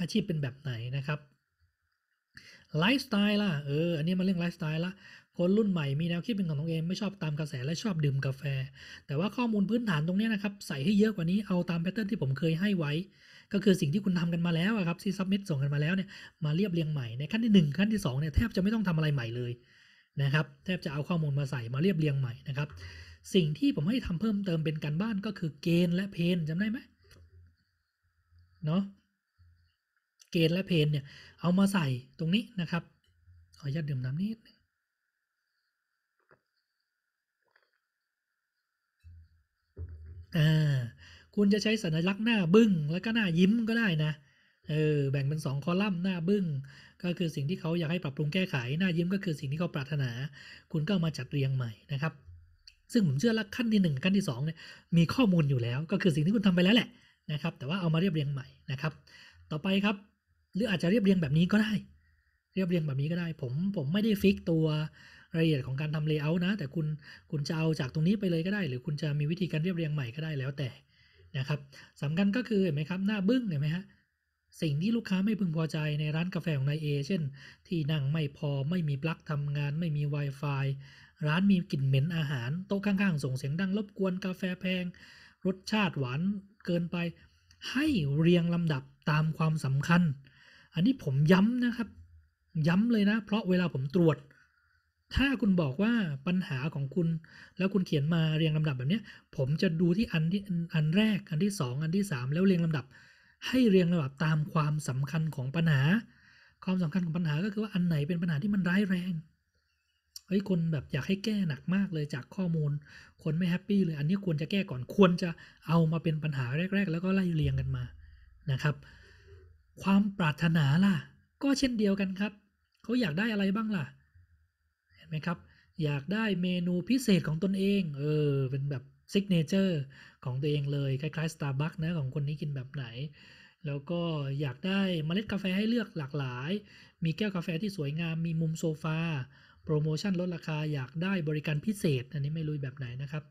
อาชีพเป็นแบบไหนนะครับไลฟ์สไตล์ล่ะเอออันนี้มาเรื่องไลฟ์สไตล์ละคนรุ่นใหม่ มีแนวคิดเป็นของตัวเอง ไม่ชอบตามกระแสและชอบดื่มกาแฟ แต่ว่าข้อมูลพื้นฐานตรงนี้นะครับใส่ให้เยอะกว่านี้เอาตามแพทเทิร์นที่ผมเคยให้ไว้ ก็คือสิ่งที่คุณทำกันมาแล้วครับ ที่ซับมิดส่งกันมาแล้วเนี่ยมาเรียบเรียงใหม่ในขั้นที่1ขั้นที่2เนี่ยแทบจะไม่ต้องทำอะไรใหม่เลยนะครับ แทบจะเอาข้อมูลมาใส่มาเรียบเรียงใหม่นะครับสิ่งที่ผมให้ทำเพิ่มเติมเป็นการบ้านก็คือเกณฑ์และเพนจำได้ไหมเนาะเกณฑ์และเพนเนี่ยเอามาใส่ตรงนี้นะครับขออนุญาตดื่มน้ำนิดนึงคุณจะใช้สัญลักษณ์หน้าบึ้งแล้วก็หน้ายิ้มก็ได้นะ เออแบ่งเป็นสองคอลัมน์หน้าบึ้งก็คือสิ่งที่เขาอยากให้ปรับปรุงแก้ไขหน้ายิ้ม ก็คือสิ่งที่เขาปรารถนา คุณก็ามาจัดเรียงใหม่นะครับ ซึ่งผมเชื่อละขั้นที่1ขั้นที่2เนี่ยมีข้อมูลอยู่แล้วก็คือสิ่งที่คุณทำไปแล้วแหละนะครับแต่ว่าเอามาเรียบเรียงใหม่นะครับต่อไปครับ หรืออาจจะเรียบเรียงแบบนี้ก็ได้ เรียบเรียงแบบนี้ก็ได้ ผมผมไม่ได้ฟิกตัวรายละเอียดของการทำเลเยอร์นะ แต่คุณ คุณจะเอาจากตรงนี้ไปเลยก็ได้ หรือคุณจะมีวิธีการเรียบเรียงใหม่ก็ได้แล้วแต่นะครับสำคัญก็คือเห็นไหมครับหน้าบึ้งเห็นไหมฮะสิ่งที่ลูกค้าไม่พึงพอใจในร้านกาแฟของนายเอเช่นที่นั่งไม่พอไม่มีปลั๊กทำงาน ไม่มี Wi-Fi ร้านมีกลิ่นเหม็นอาหาร โต๊ะข้างๆ ส่งเสียงดังรบกวนกาแฟแพงรสชาติหวานเกินไปให้เรียงลำดับตามความสำคัญ อันนี้ผมย้ำนะครับ ย้ำเลยนะเพราะเวลาผมตรวจถ้าคุณบอกว่าปัญหาของคุณ แล้วคุณเขียนมาเรียงลำดับแบบนี้ผมจะดูที่อันที่อันแรกอันที่สองอันที่สามแล้วเรียงลำดับ ให้เรียงลำดับตามความสำคัญของปัญหา ความสำคัญของปัญหาก็คือว่าอันไหนเป็นปัญหาที่มันร้ายแรงเฮ้ยคนแบบอยากให้แก้หนักมากเลยจากข้อมูล คนไม่แฮปปี้เลยอันนี้ควรจะแก้ก่อนควรจะเอามาเป็นปัญหาแรกๆ แล้วก็ไล่เรียงกันมานะครับ ความปรารถนาล่ะ ก็เช่นเดียวกันครับ เขาอยากได้อะไรบ้างล่ะไหมครับ อยากได้เมนูพิเศษของตนเอง เออเป็นแบบซิกเนเจอร์ของตัวเองเลย คล้ายๆ Starbucks นะ ของคนนี้กินแบบไหน แล้วก็อยากได้เมล็ดกาแฟให้เลือกหลากหลาย มีแก้วกาแฟที่สวยงาม มีมุมโซฟาโปรโมชั่นลดราคา อยากได้บริการพิเศษ อันนี้ไม่รู้แบบไหนนะครับ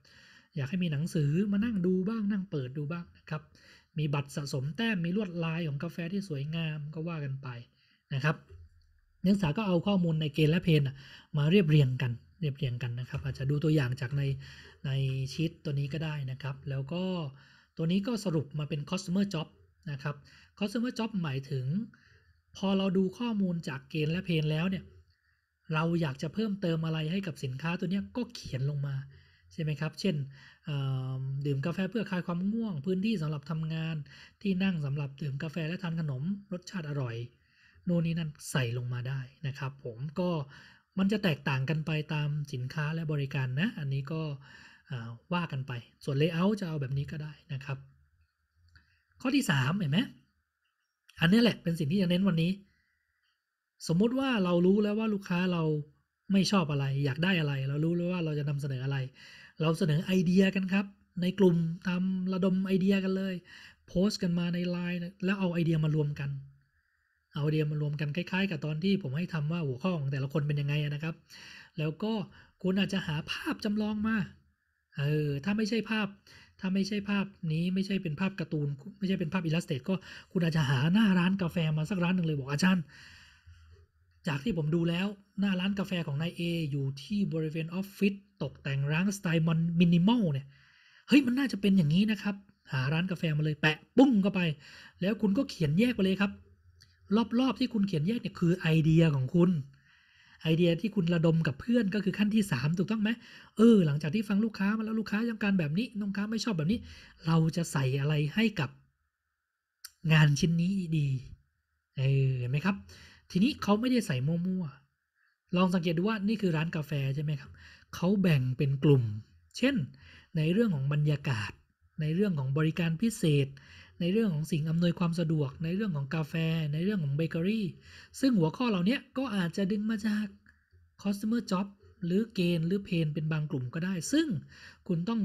อยากให้มีหนังสือมานั่งดูบ้างนั่งเปิดดูบ้างนะครับมีบัตรสะสมแต้มมีลวดลายของกาแฟที่สวยงามก็ว่ากันไปนะครับนักศึกษาก็เอาข้อมูลในเกณฑ์และเพนมาเรียบเรียงกันเรียบเรียงกันนะครับอาจจะดูตัวอย่างจากในในชีตตัวนี้ก็ได้นะครับ แล้วก็ตัวนี้ก็สรุปมาเป็น customer job นะครับ customer job หมายถึง พอเราดูข้อมูลจากเกณฑ์และเพนแล้วเนี่ยเราอยากจะเพิ่มเติมอะไรให้กับสินค้าตัวนี้ก็เขียนลงมา ใช่ไหมครับ เช่นดื่มกาแฟเพื่อคลายความง่วง พื้นที่สำหรับทำงานที่นั่งสำหรับดื่มกาแฟและทานขนม รสชาติอร่อยโน่นนี่นั่นใส่ลงมาได้นะครับ ผมก็มันจะแตกต่างกันไปตามสินค้าและบริการนะ อันนี้ก็ว่ากันไป ส่วนเลเยอร์จะเอาแบบนี้ก็ได้นะครับ ข้อที่3เห็นไหมอันนี้แหละเป็นสิ่งที่จะเน้นวันนี้ สมมุติว่าเรารู้แล้วว่าลูกค้าเราไม่ชอบอะไร อยากได้อะไรเรารู้แล้วว่าเราจะนำเสนออะไร เราเสนอไอเดียกันครับ ในกลุ่มทำระดมไอเดียกันเลยโพสต์กันมาในไลน์แล้วเอาไอเดียมารวมกันเอาเดียมารวมกันคล้ายๆกับตอนที่ผมให้ทำว่าหัวข้อของแต่ละคนเป็นยังไงนะครับ แล้วก็คุณอาจจะหาภาพจำลองมาเออถ้าไม่ใช่ภาพ ถ้าไม่ใช่ภาพนี้ไม่ใช่เป็นภาพการ์ตูนไม่ใช่เป็นภาพอิลลัสเตตก็คุณอาจจะหาหน้าร้านกาแฟมาสักร้านหนึ่งเลยบอกอาจารย์จากที่ผมดูแล้วหน้าร้านกาแฟของนายเออยู่ที่บริเวณออฟฟิศตกแต่งร้านสไตล์มอนมินิมอลเนี่ยเฮ้ยมันน่าจะเป็นอย่างนี้นะครับ หาร้านกาแฟมาเลยแปะปุ้งเข้าไป แล้วคุณก็เขียนแยกไปเลยครับรอบๆที่คุณเขียนแยกเนี่ยคือไอเดียของคุณ ไอเดียที่คุณระดมกับเพื่อนก็คือขั้นที่3ถูกต้องไหมเออหลังจากที่ฟังลูกค้ามาแล้วลูกค้าต้องการแบบนี้ลูกค้าไม่ชอบแบบนี้ เราจะใส่อะไรให้กับ งานชิ้นนี้ดีเออเห็นไหมครับ ทีนี้เขาไม่ได้ใส่มั่วๆลองสังเกตดูว่านี่คือร้านกาแฟใช่ไหมครับเขาแบ่งเป็นกลุ่ม เช่น ในเรื่องของบรรยากาศ ในเรื่องของบริการพิเศษในเรื่องของสิ่ง อำนวยความสะดวกในเรื่องของกาแฟ ในเรื่องของเบเกอรี่ซึ่งหัวข้อเหล่านี้ก็อาจจะดึงมาจาก customer job หรือเกณฑ์หรือเพนเป็นบางกลุ่มก็ได้ ซึ่งคุณต้อง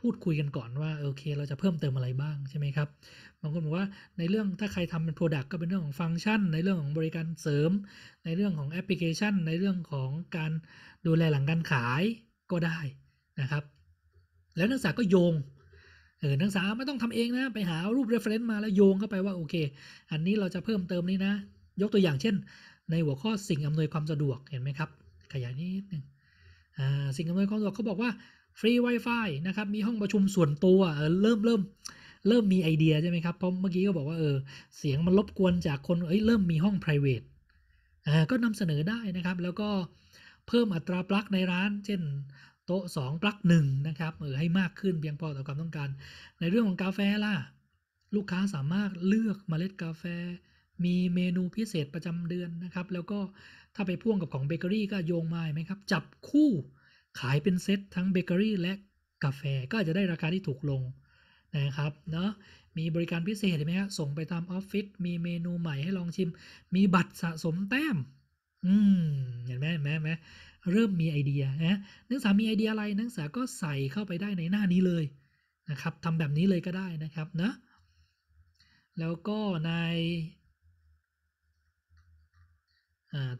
พูดคุยกันก่อนว่า โอเค เราจะเพิ่มเติมอะไรบ้างใช่ไหมครับ บางคนบอกว่าในเรื่องถ้าใครทำเป็น Product ก็เป็นเรื่องของฟังก์ชัน ในเรื่องของบริการเสริม ในเรื่องของแอปพลิเคชัน ในเรื่องของการดูแลหลังการขายก็ได้นะครับ แล้วนักศึกษาก็โยงเออนักศึกษาไม่ต้องทำเองนะ ไปหารูป reference มาแล้วโยงเข้าไปว่าโอเค อันนี้เราจะเพิ่มเติมนี้นะ ยกตัวอย่างเช่น ในหัวข้อสิ่งอำนวยความสะดวกเห็นไหมครับ ขยายนิดนึงอ่าสิ่งอำนวยความสะดวกเขาบอกว่าฟรี Wi-Fi นะครับ มีห้องประชุมส่วนตัวเออเริ่มเริ่มเริ่มมีไอเดียใช่ไหมครับ เพราะเมื่อกี้ก็บอกว่าเออเสียงมันรบกวนจากคนเอ้ยเริ่มมีห้อง p r i v a t อ่าก็นำเสนอได้นะครับ แล้วก็เพิ่มอัตราปลั๊กในร้าน เช่นโต๊ะ 2ปลั๊กหนึ่งนะครับเออให้มากขึ้นเพียงพอต่อความต้องการในเรื่องของกาแฟล่ะ ลูกค้าสามารถเลือกเมล็ดกาแฟ มีเมนูพิเศษประจำเดือนนะครับ แล้วก็ถ้าไปพ่วงกับของเบเกอรี่ก็โยงมาไหมครับ จับคู่ขายเป็นเซตทั้งเบเกอรี่ และกาแฟก็จะได้ราคาที่ถูกลงนะครับเนาะมีบริการพิเศษไหมครับส่งไปตามออฟฟิศมีเมนูใหม่ให้ลองชิม มีบัตรสะสมแต้มอืมเห็นไหมเห็นไหมเริ่มมีไอเดีย นะนักศึกษามีไอเดียอะไรนักศึกษาก็ใส่เข้าไปได้ในหน้านี้เลยนะครับทำแบบนี้เลยก็ได้นะครับนะ แล้วก็ใน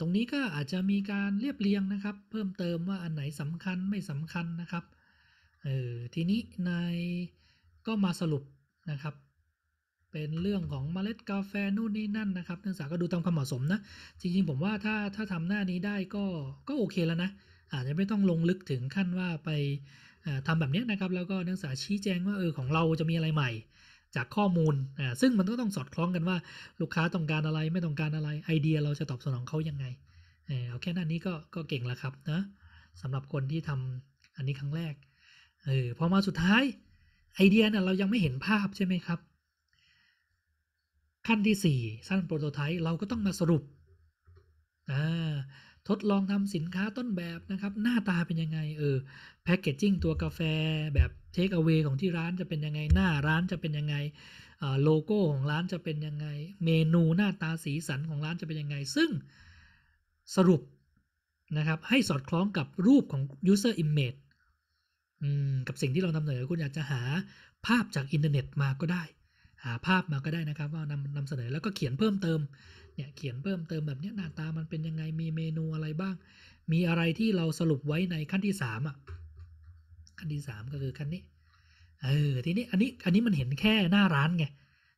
ตรงนี้ก็อาจจะมีการเรียบเรียงนะครับ เพิ่มเติมว่าอันไหนสำคัญไม่สำคัญนะครับออทีนี้ในก็มาสรุปนะครับเป็นเรื่องของเมล็ดกาแฟนู่นนี่นั่นนะครับ นักศึกษาก็ดูตามความเหมาะสมนะ จริงๆผมว่าถ้าถ้าทำหน้านี้ได้ก็ก็โอเคแล้วนะ อาจจะไม่ต้องลงลึกถึงขั้นว่าไปทำแบบนี้นะครับ แล้วก็นักศึกษาชี้แจงว่าเออของเราจะมีอะไรใหม่ จากข้อมูลอ่าซึ่งมันก็ต้องสอดคล้องกันว่าลูกค้าต้องการอะไรไม่ต้องการอะไรไอเดียเราจะตอบสนองเขายังไง เออเอาแค่นั้นนี้ก็ก็เก่งแล้วครับนะสำหรับคนที่ทำอันนี้ครั้งแรก เออพอมาสุดท้ายไอเดียเนี่ยเรายังไม่เห็นภาพใช่ไหมครับขั้นที่4สั้นโปรโตไทป์เราก็ต้องมาสรุป ทดลองทำสินค้าต้นแบบนะครับหน้าตาเป็นยังไงเออแพคเกจจิ้งตัวกาแฟแบบเทคเอาเว้ของที่ร้านจะเป็นยังไงหน้าร้านจะเป็นยังไงโลโก้ของร้านจะเป็นยังไงเมนูหน้าตาสีสันของร้านจะเป็นยังไงซึ่งสรุปนะครับให้สอดคล้องกับรูปของ user image กับสิ่งที่เรานำเสนอคุณอยากจะหาภาพจากอินเทอร์เน็ตมาก็ได้าภาพมาก็ได้นะครับว่านำนำเสนอแล้วก็เขียนเพิ่มเติม เนี่ยเขียนเพิ่มเติมแบบนี้หน้าตามันเป็นยังไงมีเมนูอะไรบ้าง มีอะไรที่เราสรุปไว้ในขั้นที่3อ่ะขั้นที่3ก็คือขั้นนี้ เออทีนี้อันนี้อันนี้มันเห็นแค่หน้าร้านไง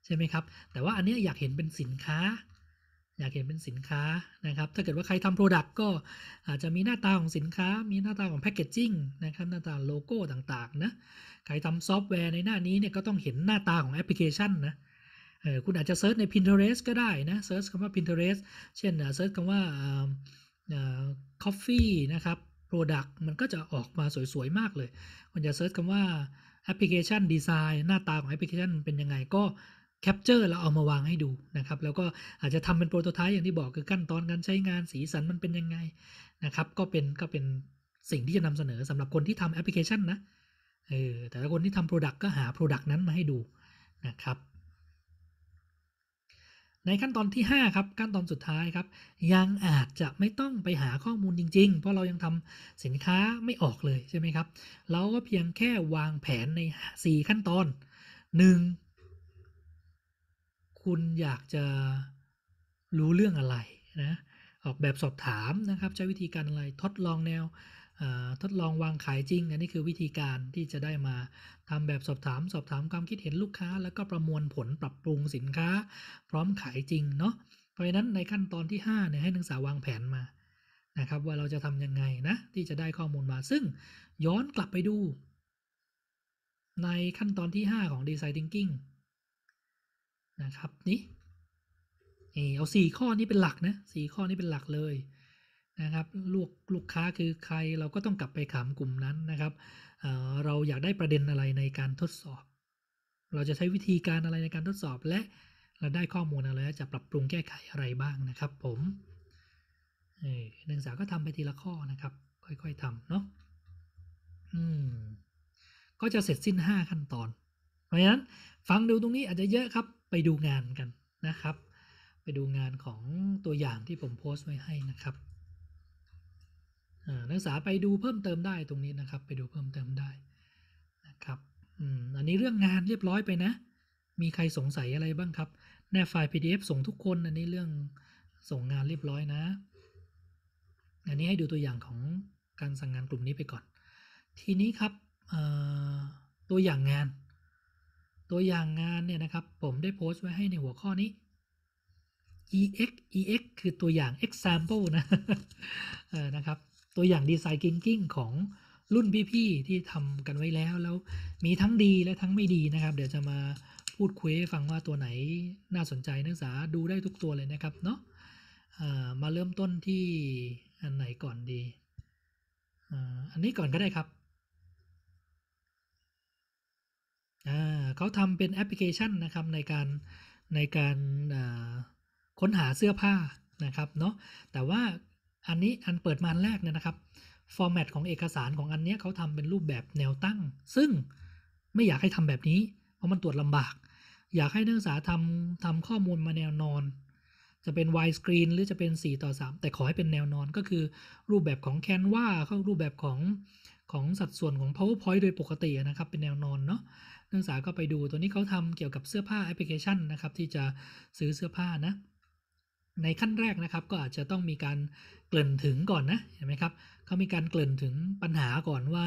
ใช่ไหมครับ แต่ว่าอันนี้อยากเห็นเป็นสินค้าอยากเห็นเป็นสินค้านะครับถ้าเกิดว่าใครทำโปรดักต์ก็อาจจะมีหน้าตาของสินค้า มีหน้าตาของแพคเกจจิ้งนะครับหน้าตาโลโก้ต่างๆนะใครทำซอฟต์แวร์ในหน้านี้เนี่ยก็ต้องเห็นหน้าตาของแอปพลิเคชันนะเออคุณอาจจะเซิร์ชใน Pinterest ก็ได้นะเซิร์ชคำว่า Pinterest เช่นเซิร์ชคำว่าคอฟฟี่นะครับโปรดักต์มันก็จะออกมาสวย ๆ มากเลย คุณจะเซิร์ชคำว่าแอปพลิเคชันดีไซน์หน้าตาของแอปพลิเคชันเป็นยังไงก็แคปเจอร์เราเอามาวางให้ดูนะครับ แล้วก็อาจจะทำเป็นโปรโตไทป์อย่างที่บอกคือขั้นตอนการใช้งานสีสันมันเป็นยังไงนะครับก็เป็นก็เป็นสิ่งที่จะนำเสนอสำหรับคนที่ทำแอปพลิเคชันนะเออแต่ละคนที่ทำโปรดักต์ก็หาโปรดักต์นั้นมาให้ดูนะครับ ในขั้นตอนที่ 5 ครับขั้นตอนสุดท้ายครับ ยังอาจจะไม่ต้องไปหาข้อมูลจริงๆ เพราะเรายังทำสินค้าไม่ออกเลย ใช่ไหมครับเราก็เพียงแค่วางแผนใน 4 ขั้นตอน 1คุณอยากจะรู้เรื่องอะไรนะออกแบบสอบถามนะครับใช้วิธีการอะไรทดลองแนวทดลองวางขายจริง อันนี้คือวิธีการที่จะได้มาทำแบบสอบถามสอบถามความคิดเห็นลูกค้า แล้วก็ประมวลผลปรับปรุงสินค้า พร้อมขายจริงเนาะเพราะฉะนั้นในขั้นตอนที่5เนี่ยให้นักศึกษาวางแผนมานะครับว่าเราจะทํำยังไงนะที่จะได้ข้อมูลมาซึ่งย้อนกลับไปดู ในขั้นตอนที่ 5 ของดีไซน์ทิงกิ้งนะครับนี่เอาสี่ข้อนี้เป็นหลักนะสี่ข้อนี้เป็นหลักเลยนะครับลูกลูกค้าคือใครเราก็ต้องกลับไปถามกลุ่มนั้นนะครับเเราอยากได้ประเด็นอะไรในการทดสอบ เราจะใช้วิธีการอะไรในการทดสอบและเราได้ข้อมูลอะไรจะปรับปรุงแก้ไขอะไรบ้างนะครับผมนักศึกษาก็ทำไปทีละข้อนะครับ ค่อยๆทำเนาะอืมก็จะเสร็จสิ้น 5 ขั้นตอน เพราะฉะนั้นฟังดูตรงนี้อาจจะเยอะครับไปดูงานกันนะครับ ไปดูงานของตัวอย่างที่ผมโพสต์ไว้ให้นะครับนักศึกษาไปดูเพิ่มเติมได้ตรงนี้นะครับ ไปดูเพิ่มเติมได้นะครับ อันนี้เรื่องงานเรียบร้อยไปนะ มีใครสงสัยอะไรบ้างครับ แน่ไฟล์ PDF ส่งทุกคน อันนี้เรื่องส่งงานเรียบร้อยนะ อันนี้ให้ดูตัวอย่างของการสั่งงานกลุ่มนี้ไปก่อน ทีนี้ครับตัวอย่างงานตัวอย่างงานเนี่ยนะครับ ผมได้โพสต์ไว้ให้ในหัวข้อนี้ ex ex คือตัวอย่าง example นะนะครับ ตัวอย่างดีไซน์กิ้งกิ้งของรุ่นพี่ๆที่ทำกันไว้แล้ว แล้วมีทั้งดีและทั้งไม่ดีนะครับ เดี๋ยวจะมาพูดคุยให้ฟังว่าตัวไหนน่าสนใจนักศึกษาดูได้ทุกตัวเลยนะครับ เนาะมาเริ่มต้นที่อันไหนก่อนดี อันนี้ก่อนก็ได้ครับเขาทำเป็นแอปพลิเคชันนะครับในการในการค้นหาเสื้อผ้านะครับเนาะแต่ว่าอันนี้อันเปิดมาแรกเนี่ยนะครับ ฟอร์แมตของเอกสารของอันนี้เขาทำเป็นรูปแบบแนวตั้ง ซึ่งไม่อยากให้ทำแบบนี้ เพราะมันตรวจลำบาก อยากให้นักศึกษาทำทำข้อมูลมาแนวนอน จะเป็น wide screen หรือจะเป็น 4 ต่อ 3 แต่ขอให้เป็นแนวนอนก็คือรูปแบบของแคนวาเข้ารูปแบบของของสัดส่วนของ PowerPoint โดยปกตินะครับเป็นแนวนอนเนาะนักศึกษาก็ไปดู ตัวนี้เขาทำเกี่ยวกับเสื้อผ้าแอปพลิเคชันนะครับที่จะซื้อเสื้อผ้านะ ในขั้นแรกนะครับ ก็อาจจะต้องมีการเกริ่นถึงก่อนนะเห็นไหมครับเขามีการเกริ่นถึงปัญหาก่อนว่า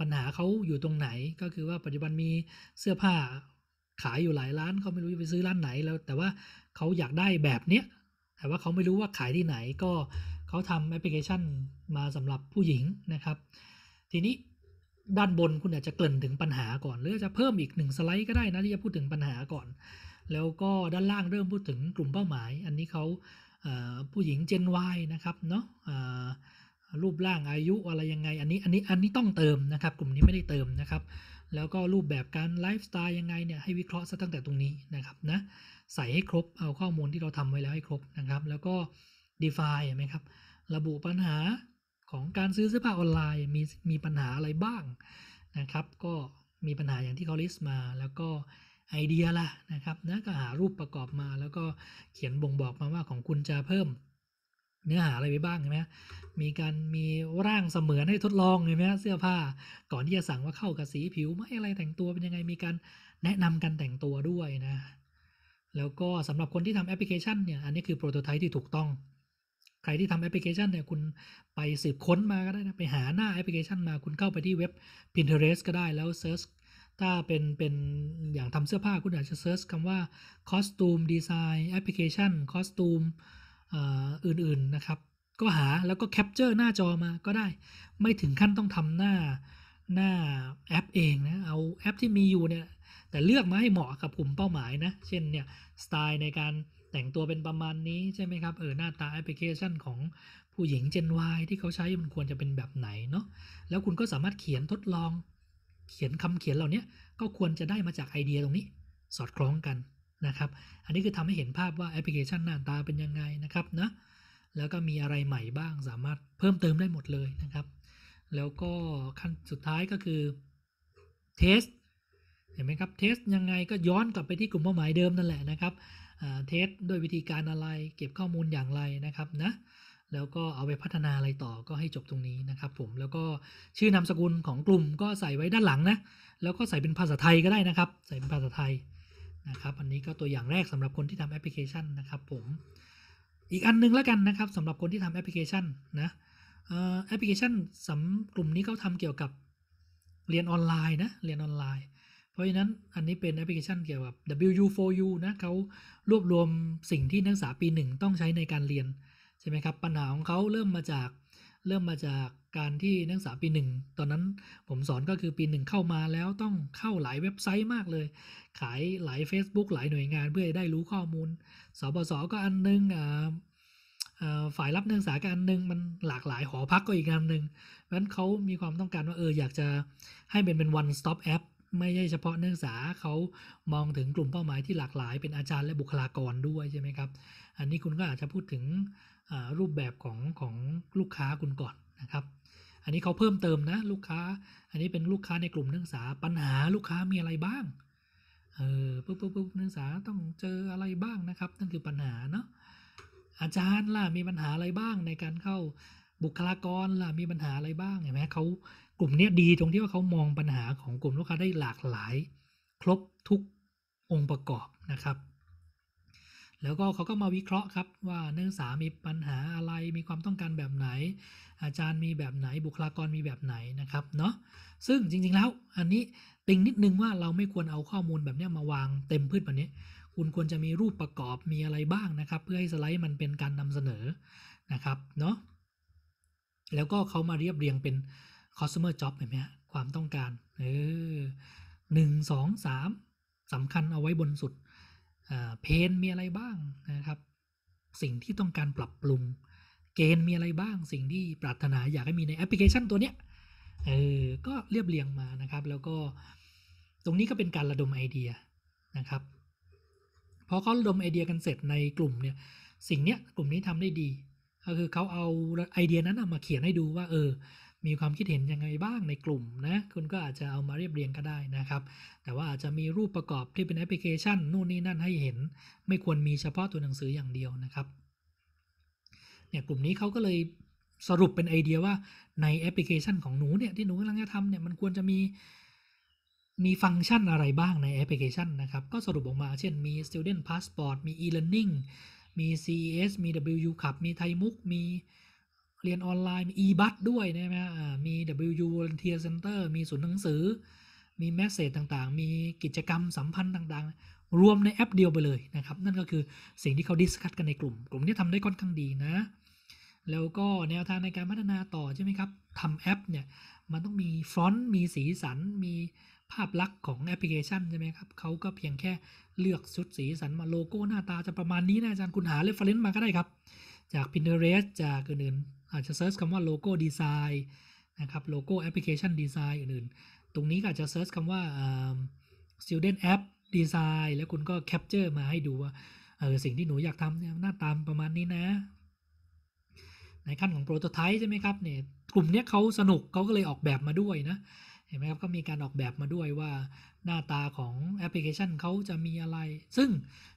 ปัญหาเขาอยู่ตรงไหน ก็คือว่าปัจจุบันมีเสื้อผ้าขายอยู่หลายร้านเขาไม่รู้จะไปซื้อร้านไหนแล้ว แต่ว่าเขาอยากได้แบบเนี้ยแต่ว่าเขาไม่รู้ว่าขายที่ไหน ก็เขาทำแอปพลิเคชันมาสำหรับผู้หญิงนะครับ ทีนี้ด้านบน คุณอาจจะเกริ่นถึงปัญหาก่อน หรือจะเพิ่มอีกหนึ่งสไลด์ก็ได้นะที่จะพูดถึงปัญหาก่อน แล้วก็ด้านล่างเริ่มพูดถึงกลุ่มเป้าหมาย อันนี้เขาผู้หญิง Gen Y นะครับเนาะรูปร่างอายุอะไรยังไงอันนี้อันนี้อันนี้ต้องเติมนะครับ กลุ่มนี้ไม่ได้เติมนะครับ แล้วก็รูปแบบการไลฟ์สไตล์ยังไงเนี่ยให้วิเคราะห์ซะตั้งแต่ตรงนี้นะครับนะใส่ให้ครบเอาข้อมูลที่เราทำไว้แล้วให้ครบนะครับ แล้วก็ define ไหมครับระบุปัญหาของการซื้อเสื้อผ้าออนไลน์มีมีปัญหาอะไรบ้างนะครับ ก็มีปัญหาอย่างที่เขาลิสต์มา แล้วก็ไอเดียล่ะนะครับ นะก็หารูปประกอบมา แล้วก็เขียนบ่งบอกมาว่าของคุณจะเพิ่ม เนื้อหาอะไรไปบ้างใช่ไหมมีการมีร่างเสมือนให้ทดลองใช่ไหมเสื้อผ้า ก่อนที่จะสั่งว่าเข้ากับสีผิวไหมอะไรแต่งตัวเป็นยังไงมีการแนะนำการแต่งตัวด้วยนะ แล้วก็สำหรับคนที่ทำแอปพลิเคชันเนี่ยอันนี้คือโปรโตไทป์ที่ถูกต้องใครที่ทำแอปพลิเคชันเนี่ยคุณไปสืบค้นมาก็ได้นะไปหาหน้าแอปพลิเคชันมาคุณเข้าไปที่เว็บ Pinterest ก็ได้แล้วเซิร์ชถ้าเป็นเป็นอย่างทำเสื้อผ้าคุณอาจจะเซิร์ชคำว่า costume design application costume อื่นๆนะครับ ก็หาแล้วก็แคปเจอร์หน้าจอมาก็ได้ ไม่ถึงขั้นต้องทำหน้าหน้าแอปเองนะ เอาแอปที่มีอยู่เนี่ย แต่เลือกมาให้เหมาะกับกลุ่มเป้าหมายนะ เช่นเนี่ยสไตล์ในการแต่งตัวเป็นประมาณนี้ใช่ไหมครับ เออหน้าตาแอปพลิเคชันของผู้หญิง Gen Y ที่เขาใช้ มันควรจะเป็นแบบไหนเนาะแล้วคุณก็สามารถเขียนทดลอง เขียนคำเขียนเหล่านี้ก็ควรจะได้มาจากไอเดียตรงนี้ สอดคล้องกันนะครับ อันนี้คือทำให้เห็นภาพว่าแอปพลิเคชันหน้าตาเป็นยังไงนะครับนะแล้วก็มีอะไรใหม่บ้างสามารถเพิ่มเติมได้หมดเลยนะครับ แล้วก็ขั้นสุดท้ายก็คือเทสเห็นไหมครับเทสยังไงก็ย้อนกลับไปที่กลุ่มเป้าหมายเดิมนั่นแหละนะครับเทสด้วยวิธีการอะไร เก็บข้อมูลอย่างไรนะครับนะ แล้วก็เอาไปพัฒนาอะไรต่อก็ให้จบตรงนี้นะครับผม แล้วก็ชื่อนามสกุลของกลุ่มก็ใส่ไว้ด้านหลังนะ แล้วก็ใส่เป็นภาษาไทยก็ได้นะครับ ใส่เป็นภาษาไทยนะครับ อันนี้ก็ตัวอย่างแรกสำหรับคนที่ทำแอปพลิเคชันนะครับผม อีกอันนึงแล้วกันนะครับสำหรับคนที่ทำแอปพลิเคชันนะแอปพลิเคชันสำกลุ่มนี้เขาทำเกี่ยวกับเรียนออนไลน์นะ เรียนออนไลน์ราะฉะนั้นอันนี้เป็นแอปพลิเคชันเกี่ยวกับ WU4U นะ เขารวบรวมสิ่งที่นักศึกษาปีหนึ่งต้องใช้ในการเรียน ใช่ไหมครับ ปัญหาของเขาเริ่มมาจากเริ่มมาจากการที่นักศึกษาปีหนึ่ง ตอนนั้นผมสอนก็คือปีหนึ่งเข้ามาแล้วต้องเข้าหลายเว็บไซต์มากเลย ขายหลาย Facebook หลายหน่วยงานเพื่อได้รู้ข้อมูลสบสก็อันนึง ฝ่ายรับนักศึกษาก็อันนึงมันหลากหลายหอพักก็อีกอันนึงเพราะฉะนั้นเขามีความต้องการว่าเอออยากจะให้เป็นเป็น one stop app ไม่ใช่เฉพาะนักศึกษาเขามองถึงกลุ่มเป้าหมายที่หลากหลายเป็นอาจารย์และบุคลากรด้วยใช่ไหมครับ อันนี้คุณก็อาจจะพูดถึงรูปแบบของของลูกค้าคุณก่อนนะครับ อันนี้เขาเพิ่มเติมนะ ลูกค้า อันนี้เป็นลูกค้าในกลุ่มนักศึกษาปัญหาลูกค้ามีอะไรบ้างเออปุ๊บปุ๊บปุ๊บนักศึกษาต้องเจออะไรบ้างนะครับ นั่นคือปัญหาเนาะอาจารย์ล่ะมีปัญหาอะไรบ้างในการเข้าบุคลากรล่ะมีปัญหาอะไรบ้างเห็นไหมเขากลุ่มนี้ดีตรงที่ว่าเขามองปัญหาของกลุ่มลูกค้าได้หลากหลาย ครบทุกองค์ประกอบนะครับ แล้วก็เขาก็มาวิเคราะห์ครับ ว่านักศึกษามีปัญหาอะไรมีความต้องการแบบไหน อาจารย์มีแบบไหนบุคลากรมีแบบไหนนะครับเนาะซึ่งจริง ๆแล้ว อันนี้ติงนิดนึงว่าเราไม่ควรเอาข้อมูลแบบนี้มาวางเต็มพืชแบบนี้ คุณควรจะมีรูปประกอบมีอะไรบ้างนะครับ เพื่อให้สไลด์มันเป็นการนำเสนอนะครับ เนาะแล้วก็เขามาเรียบเรียงเป็น customer job เห็นไหมฮะความต้องการเออหนึ่งสองสามสำคัญเอาไว้บนสุดเพนมีอะไรบ้างนะครับ สิ่งที่ต้องการปรับปรุงเกณฑ์มีอะไรบ้าง สิ่งที่ปรารถนา อยากให้มีในแอปพลิเคชันตัวเนี้ยเออก็เรียบเรียงมานะครับ แล้วก็ตรงนี้ก็เป็นการระดมไอเดียนะครับพอเขาระดมไอเดียกันเสร็จในกลุ่มเนี่ย สิ่งเนี้ยกลุ่มนี้ทำได้ดีก็คือเขาเอาไอเดียนั้นมาเขียนให้ดูว่าเออ มีความคิดเห็นยังไงบ้างในกลุ่มนะ คุณก็อาจจะเอามาเรียบเรียงก็ได้นะครับ แต่ว่าอาจจะมีรูปประกอบที่เป็นแอปพลิเคชัน นู่นนี่นั่นให้เห็น ไม่ควรมีเฉพาะตัวหนังสืออย่างเดียวนะครับ เนี่ยกลุ่มนี้เขาก็เลยสรุปเป็นไอเดียว่าในแอปพลิเคชันของหนูเนี่ยที่หนูกำลังจะทำเนี่ยมันควรจะมี มีฟังก์ชันอะไรบ้างในแอปพลิเคชันนะครับ ก็สรุปออกมา เช่นมี student passport มี e-learning มี CES มี WU ขับ มีไทยมุก มีเรียนออนไลน์ มี e-bus ด้วยนะฮะมี WU Volunteer Center มีศูนย์หนังสือ มีแมสเซจต่างๆ มีกิจกรรมสัมพันธ์ต่างๆ รวมในแอปเดียวไปเลยนะครับ นั่นก็คือสิ่งที่เขาดิสคัตกันในกลุ่ม กลุ่มนี้ทำได้ค่อนข้างดีนะ แล้วก็แนวทางในการพัฒนาต่อใช่ไหมครับ ทำแอปเนี่ย มันต้องมีฟอนต์ มีสีสัน มีภาพลักษณ์ของแอปพลิเคชันใช่ไหมครับเขาก็เพียงแค่เลือกชุดสีสันมาโลโก้หน้าตาจะประมาณนี้นะอาจารย์คุณหาเรฟเฟรนซ์มาก็ได้ครับ จาก Pinterest จากอื่นๆอาจจะเซิร์ชคำว่าโลโก้ดีไซน์นะครับโลโก้แอปพลิเคชันดีไซน์อื่นๆ ตรงนี้ก็อาจจะเซิร์ชคำว่า student app design แล้วคุณก็แคปเจอร์มาให้ดูว่าเออสิ่งที่หนูอยากทำเนี่ยหน้าตามประมาณนี้นะ ในขั้นของโปรโตไทป์ใช่ไหมครับเนี่ย กลุ่มเนี้ยเขาสนุกเขาก็เลยออกแบบมาด้วยนะเห็นไหมครับก็มีการออกแบบมาด้วยว่าหน้าตาของแอปพลิเคชันเขาจะมีอะไร ซึ่ง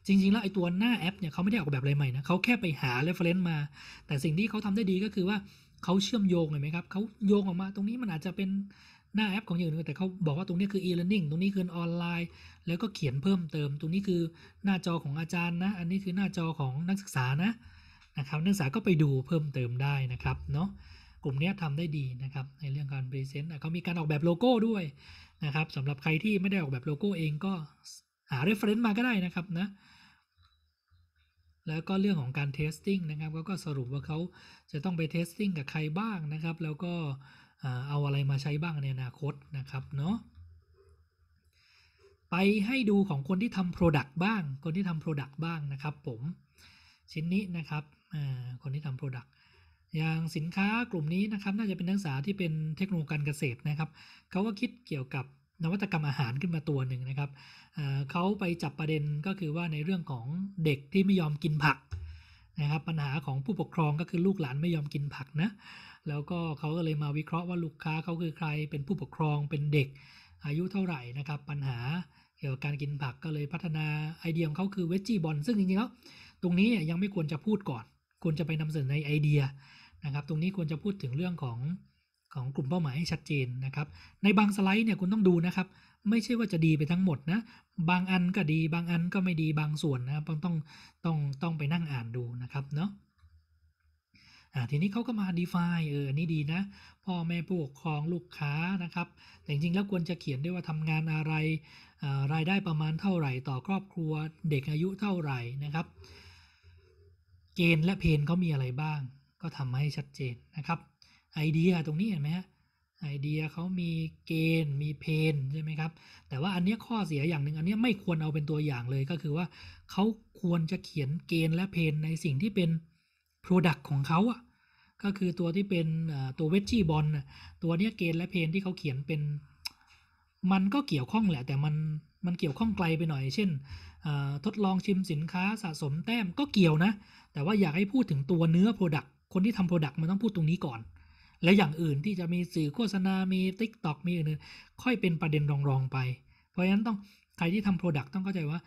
จริง ๆ แล้วไอ้ตัวหน้าแอปเนี่ยเขาไม่ได้ออกแบบอะไรใหม่นะเขาแค่ไปหา r e f e r รน c ์มา แต่สิ่งที่เขาทำได้ดีก็คือว่าเขาเชื่อมโยงเห็นไหมครับเขาโยงออกมาตรงนี้มันอาจจะเป็นหน้าแอปของอย่างหนึ่งแต่เขาบอกว่าตรงนี้คือ e-learning ตรงนี้คือออนไลน์ แล้วก็เขียนเพิ่มเติม ตรงนี้คือหน้าจอของอาจารย์นะ อันนี้คือหน้าจอของนักศึกษานะนะครับนักศึกษาก็ไปดูเพิ่มเติมได้นะครับเนาะกลุ่มนี้ทำได้ดีนะครับในเรื่องการพรีเซนต์เขามีการออกแบบโลโก้ด้วยนะครับสำหรับใครที่ไม่ได้ออกแบบโลโก้เองก็หาเรฟเฟรนซ์มาก็ได้นะครับนะแล้วก็เรื่องของการเทสติ้งนะครับเขาก็สรุปว่าเขาจะต้องไปเทสติ้งกับใครบ้างนะครับ แล้วก็เอาอะไรมาใช้บ้างในอนาคตนะครับเนาะไปให้ดูของคนที่ทำ Product บ้าง คนที่ทำ Product บ้างนะครับผมชิ้นนี้นะครับคนที่ทำ Product อย่างสินค้ากลุ่มนี้นะครับน่าจะเป็นนักศึกษาที่เป็นเทคโนโลยีการเกษตรนะครับเขาก็คิดเกี่ยวกับนวัตกรรมอาหารขึ้นมาตัวหนึ่งนะครับเขาไปจับประเด็นก็คือว่าในเรื่องของเด็กที่ไม่ยอมกินผักนะครับปัญหาของผู้ปกครองก็คือลูกหลานไม่ยอมกินผักนะแล้วก็เขาก็เลยมาวิเคราะห์ว่าลูกค้าเขาคือใครเป็นผู้ปกครองเป็นเด็ก อายุเท่าไหร่นะครับปัญหาเกี่ยวกับการกินผักก็เลยพัฒนาไอเดียของเขาคือเวจจี้บอลซึ่งจริงๆแล้วตรงนี้ยังไม่ควรจะพูดก่อน ควรจะไปนำเสนอในไอเดียนะครับ ตรงนี้ควรจะพูดถึงเรื่องของของกลุ่มเป้าหมายให้ชัดเจนนะครับ ในบางสไลด์เนี่ยคุณต้องดูนะครับ ไม่ใช่ว่าจะดีไปทั้งหมดนะ บางอันก็ดี บางอันก็ไม่ดี บางส่วนนะต้องต้องต้องต้องไปนั่งอ่านดูนะครับ เนาะะทีนี้เขาก็มา define เอออันนี้ดีนะ พ่อแม่ผู้ปกครองลูกค้านะครับ แต่จริงๆแล้วควรจะเขียนด้วยว่าทำงานอะไร รายได้ประมาณเท่าไหร่ ต่อครอบครัว เด็กอายุเท่าไหร่นะครับ เกณฑ์และเพนเขามีอะไรบ้างก็ทำให้ชัดเจนนะครับไอเดียตรงนี้เห็นไหมฮะไอเดียเขามีเกณฑ์มีเพนใช่ไหมครับ แต่ว่าอันนี้ข้อเสียอย่างหนึ่ง อันนี้ไม่ควรเอาเป็นตัวอย่างเลยก็คือว่า เขาควรจะเขียนเกณฑ์และเพนในสิ่งที่เป็น Product ของเขาอะก็คือตัวที่เป็นตัวเวจชีบอลตัวนี้เกณฑ์และเพนที่เขาเขียนเป็นมันก็เกี่ยวข้องแหละ แต่มันมันเกี่ยวข้องไกลไปหน่อย เช่นทดลองชิมสินค้าสะสมแต้มก็เกี่ยวนะแต่ว่าอยากให้พูดถึงตัวเนื้อ Product คนที่ทำโปรดักต์มันต้องพูดตรงนี้ก่อน และอย่างอื่นที่จะมีสื่อโฆษณา มีิ๊กต็อกมีอื่นๆค่อยเป็นประเด็นรองๆไป เพราะฉะนั้นต้องใครที่ทำโปรดักต์ต้องเข้าใจว่า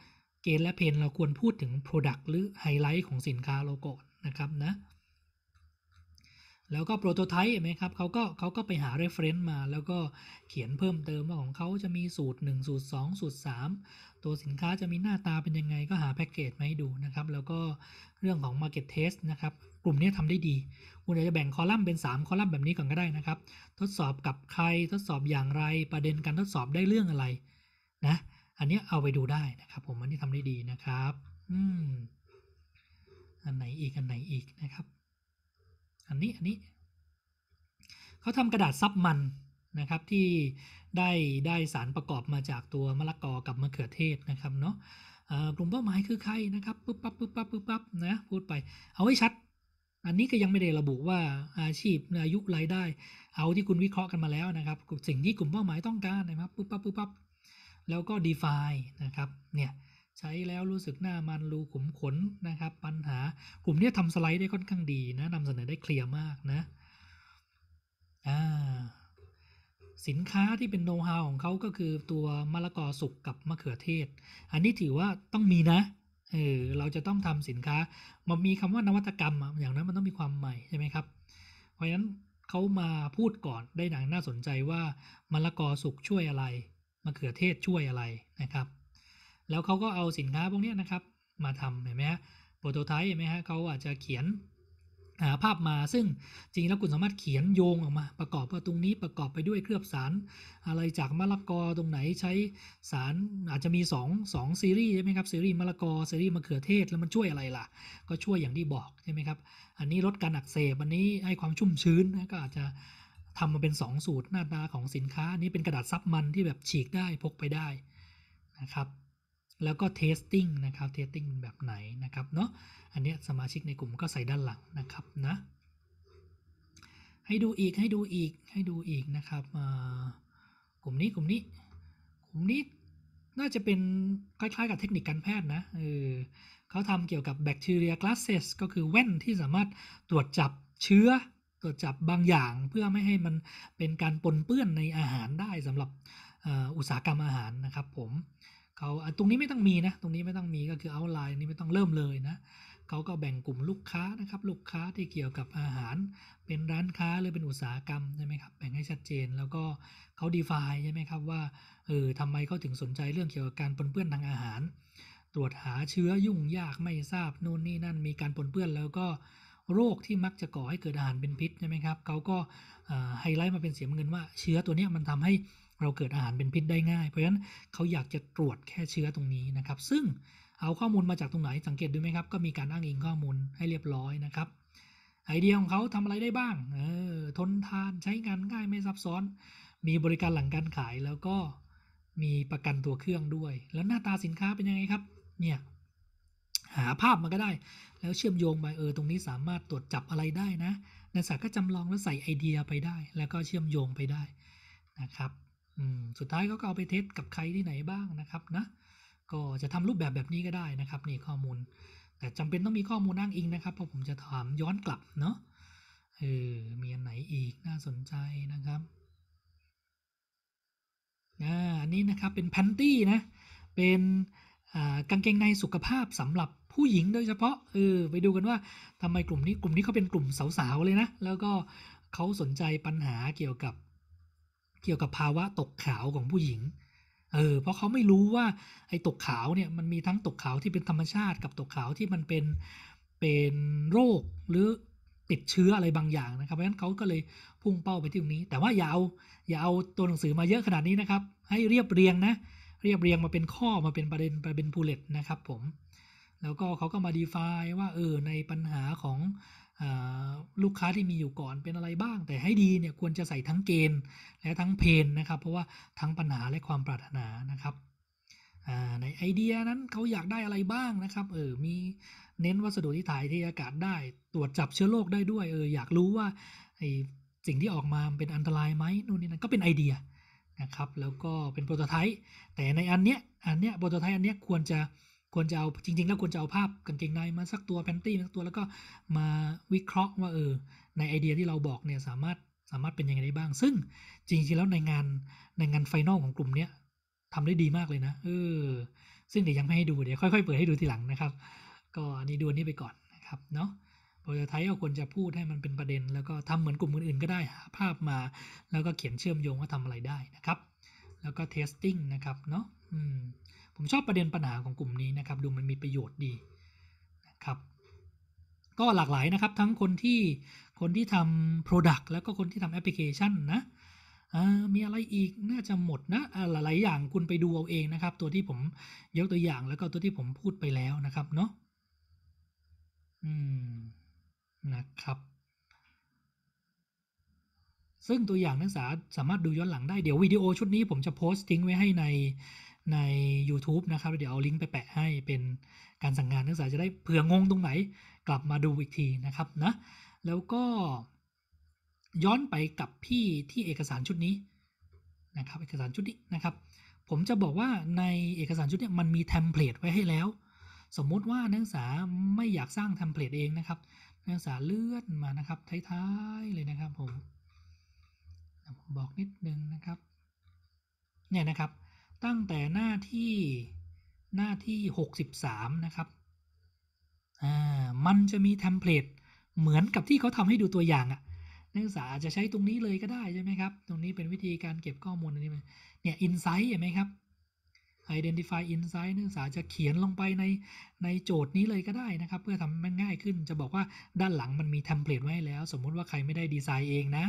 เกณฑ์และเพนเราควรพูดถึงโปรดักต์หรือไฮไลท์ของสินค้าเราก่อนนะครับนะแล้วก็โปรโตไทป์ไหมครับเขาก็เขาก็ไปหา reference มา แล้วก็เขียนเพิ่มเติม ว่าของเขาจะมีสูตร1สูตร2สูตร3ตัวสินค้าจะมีหน้าตาเป็นยังไง ก็หาแพ็กเกจมาให้ดูนะครับ แล้วก็เรื่องของ market test นะครับ กลุ่มนี้ทำได้ดีคุณอาจจะแบ่งคอลัมน์เป็น 3 คอลัมน์แบบนี้ก่อนก็ได้นะครับ ทดสอบกับใครทดสอบอย่างไรประเด็นการทดสอบได้เรื่องอะไร นะ อันนี้เอาไปดูได้นะครับ ผมอันนี้ทำได้ดีนะครับอืมอันไหนอีกอันไหนอีกนะครับอันนี้อันนี้ เขาทำกระดาษซับมันนะครับที่ได้ได้สารประกอบมาจากตัวมะละกอกับมะเขือเทศนะครับเนาะกลุ่มเป้าหมายคือใครนะครับปุ๊บปั๊บปุ๊บปั๊บปุ๊บปั๊บนะพูดไปเอาให้ชัด อันนี้ก็ยังไม่ได้ระบุว่าอาชีพอายุรายได้ เอาที่คุณวิเคราะห์กันมาแล้วนะครับ สิ่งที่กลุ่มเป้าหมายต้องการนะครับปุ๊บปั๊บปุ๊บปั๊บแล้วก็ define นะครับเนี่ยใช้แล้วรู้สึกหน้ามันรูขุมขน นะครับ ปัญหากลุ่มนี้ทำสไลด์ได้ค่อนข้างดี นะนำเสนอได้เคลียร์มากนะอ่าสินค้าที่เป็นโน้ตฮาวของเขาก็คือตัวมะละกอสุกกับ มะเขือเทศ อันนี้ถือว่าต้องมีนะเออเราจะต้องทำสินค้า มันมีคำว่านวัตกรรมอย่างนั้น มันต้องมีความใหม่ ใช่ไหมครับ เพราะฉะนั้นเขามาพูดก่อนได้หนังน่าสนใจว่ามะละกอสุกช่วยอะไรมะเขือเทศช่วยอะไรนะครับแล้วเขาก็เอาสินค้าพวกนี้นะครับมาทำเห็นไหมฮะโปรโตไทป์เห็นไหมฮะเขาอาจจะเขียนภาพมาซึ่งจริงแล้วคุณสามารถเขียนโยงออกมา ประกอบว่าตรงนี้ประกอบไปด้วยเคลือบสาร อะไรจากมะละกอตรงไหนใช้สารอาจจะมี2งซีรีส์ใช่ไหมครับซีรีส์มะละกอซีรีส์มะเขือเทศ แล้วมันช่วยอะไรล่ะ ก็ช่วยอย่างที่บอกใช่ไหมครับ อันนี้ลดการอักเสบอันนี้ให้ความชุ่มชื้นก็อาจจะทำมาเป็น 2 สูตรหน้าตาของสินค้า นี้เป็นกระดาษซับมันที่แบบฉีกได้พกไปได้นะครับแล้วก็เทสติ้งนะครับ เทสติ้งแบบไหนนะครับเนาะ อันนี้สมาชิกในกลุ่มก็ใส่ด้านหลังนะครับนะ ให้ดูอีก ให้ดูอีกให้ดูอีกนะครับ กลุ่มนี้ กลุ่มนี้ กลุ่มนี้น่าจะเป็นคล้ายๆกับเทคนิคการแพทย์นะเออเขาทำเกี่ยวกับแบคทีเรียกลาสเซสก็คือแว่นที่สามารถตรวจจับเชื้อ ตรวจจับบางอย่างเพื่อไม่ให้มันเป็นการปนเปื้อนในอาหารได้สำหรับอุตสาหกรรมอาหารนะครับ ผมเขาตรงนี้ไม่ต้องมีนะ ตรงนี้ไม่ต้องมีก็คือเอาไลน์นี้ไม่ต้องเริ่มเลยนะ เขาก็แบ่งกลุ่มลูกค้านะครับ ลูกค้าที่เกี่ยวกับอาหาร เป็นร้านค้าหรือเป็นอุตสาหกรรมใช่ไหมครับ แบ่งให้ชัดเจน แล้วก็เขาดีฟใช่ไหมครับว่า เออทำไมเขาถึงสนใจเรื่องเกี่ยวกับการปนเปื้อนทางอาหาร ตรวจหาเชื้อยุ่งยากไม่ทราบนู่นนี่นั่นมีการปนเปื้อน แล้วก็โรคที่มักจะก่อให้เกิดอาหารเป็นพิษใช่ไหมครับเขาก็ไฮไลท์มาเป็นเสียงเงินว่าเชื้อตัวนี้มันทำให้เราเกิดอาหารเป็นพิษได้ง่าย เพราะฉะนั้นเขาอยากจะตรวจแค่เชื้อตรงนี้นะครับ ซึ่งเอาข้อมูลมาจากตรงไหนสังเกตดูไหมครับ ก็มีการอ้างอิงข้อมูลให้เรียบร้อยนะครับ ไอเดียของเขาทำอะไรได้บ้าง เออ ทนทาน ใช้งานง่าย ไม่ซับซ้อน มีบริการหลังการขาย แล้วก็มีประกันตัวเครื่องด้วย แล้วหน้าตาสินค้าเป็นยังไงครับ เนี่ย หาภาพมาก็ได้ แล้วเชื่อมโยงไป เออ ตรงนี้สามารถตรวจจับอะไรได้นะ นักศึกษาก็จำลองแล้วใส่ไอเดียไปได้ แล้วก็เชื่อมโยงไปได้นะครับสุดท้ายเขาก็เอาไปเทสกับใครที่ไหนบ้างนะครับนะก็จะทำรูปแบบแบบนี้ก็ได้นะครับ นี่ข้อมูลแต่จำเป็นต้องมีข้อมูลอ้างอิงนะครับ เพราะผมจะถามย้อนกลับเนาะเออมีอันไหนอีกน่าสนใจนะครับอันนี้นะครับเป็นแพนตี้นะเป็นกางเกงในสุขภาพสำหรับผู้หญิงโดยเฉพาะเออไปดูกันว่าทำไมกลุ่มนี้กลุ่มนี้เขาเป็นกลุ่มสาวๆเลยนะแล้วก็เขาสนใจปัญหาเกี่ยวกับเกี่ยวกับภาวะตกขาวของผู้หญิง เออ เพราะเขาไม่รู้ว่าไอ้ตกขาวเนี่ยมันมีทั้งตกขาวที่เป็นธรรมชาติกับตกขาวที่มันเป็นเป็นโรคหรือติดเชื้ออะไรบางอย่างนะครับ เพราะฉะนั้นเขาก็เลยพุ่งเป้าไปที่ตรงนี้ แต่ว่าอย่าเอาอย่าเอาตัวหนังสือมาเยอะขนาดนี้นะครับ ให้เรียบเรียงนะ เรียบเรียงมาเป็นข้อมาเป็นประเด็นประเด็นพูเลตนะครับผม แล้วก็เขาก็มาดีฟายว่าเออในปัญหาของลูกค้าที่มีอยู่ก่อนเป็นอะไรบ้าง แต่ให้ดีเนี่ยควรจะใส่ทั้งเกณฑ์และทั้งเพนนะครับเพราะว่าทั้งปัญหาและความปรารถนานะครับในไอเดียนั้นเขาอยากได้อะไรบ้างนะครับเออมีเน้นวัสดุที่ถ่ายที่อากาศได้ ตรวจจับเชื้อโรคได้ด้วยเอออยากรู้ว่าไอสิ่งที่ออกมาเป็นอันตรายไหมนู่นนี่นั่นก็เป็นไอเดียนะครับแล้วก็เป็นโปรโตไทป์แต่ในอันเนี้ยอันเนี้ยโปรโตไทป์อันเนี้ยควรจะควรจะเอา จริง ๆแล้วควรจะเอาภาพกางเกงในมาสักตัวแพนตี้สักตัวแล้วก็มาวิเคราะห์ว่าเออในไอเดียที่เราบอกเนี่ยสามารถสามารถเป็นยังไงได้บ้าง ซึ่งจริงๆแล้วในงานในงานไฟนอลของกลุ่มเนี้ยทำได้ดีมากเลยนะเออซึ่งเดี๋ยวยังไม่ให้ดูเดี๋ยวค่อย ๆเปิดให้ดูทีหลังนะครับ ก็อันนี้ดูอันนี้ไปก่อนนะครับเนาะโปรโตไทยเก็ควรจะพูดให้มันเป็นประเด็น แล้วก็ทำเหมือนกลุ่มอื่นๆก็ได้หาภาพมาแล้วก็เขียนเชื่อมโยงว่าทำอะไรได้นะครับแล้วก็เทสติ้งนะครับเนาะอืมผมชอบประเด็นปัญหาของกลุ่มนี้นะครับ ดูมันมีประโยชน์ดีนะครับ ก็หลากหลายนะครับ ทั้งคนที่คนที่ทำ Product แล้วก็คนที่ทำแอปพลิเคชันนะ มีอะไรอีกน่าจะหมดนะหลายอย่างคุณไปดูเอาเองนะครับ ตัวที่ผมยกตัวอย่างแล้วก็ตัวที่ผมพูดไปแล้วนะครับเนาะ อืม นะครับ ซึ่งตัวอย่างนักศึกษาสามารถดูย้อนหลังได้ เดี๋ยววิดีโอชุดนี้ผมจะโพสต์ทิ้งไว้ให้ในใน YouTube นะครับเดี๋ยวเอาลิงก์ไปแปะให้เป็นการสั่งงานนักศึกษาจะได้เผื่องงตรงไหนกลับมาดูอีกทีนะครับนะแล้วก็ย้อนไปกับพี่ที่เอกสารชุดนี้นะครับ เอกสารชุดนี้นะครับผมจะบอกว่าในเอกสารชุดนี้มันมีเทมเพลตไว้ให้แล้วสมมุติว่านักศึกษาไม่อยากสร้างเทมเพลตเองนะครับ นักศึกษาเลื่อนมานะครับท้ายๆเลยนะครับผมบอกนิดนึงนะครับเนี่ยนะครับตั้งแต่หน้าที่ หน้าที่ 63 นะครับมันจะมีเทมเพลต เหมือนกับที่เขาทำให้ดูตัวอย่างอะนักศึกษาจะใช้ตรงนี้เลยก็ได้ใช่ไหมครับ ตรงนี้เป็นวิธีการเก็บข้อมูลอันนี้เนี่ย อินไซต์เห็นไหมครับ identify insight นักศึกษาจะเขียนลงไปใน ในโจทย์นี้เลยก็ได้นะครับ เพื่อทำมันง่ายขึ้น จะบอกว่าด้านหลังมันมีเทมเพลตไว้แล้ว สมมติว่าใครไม่ได้ดีไซน์เองนะ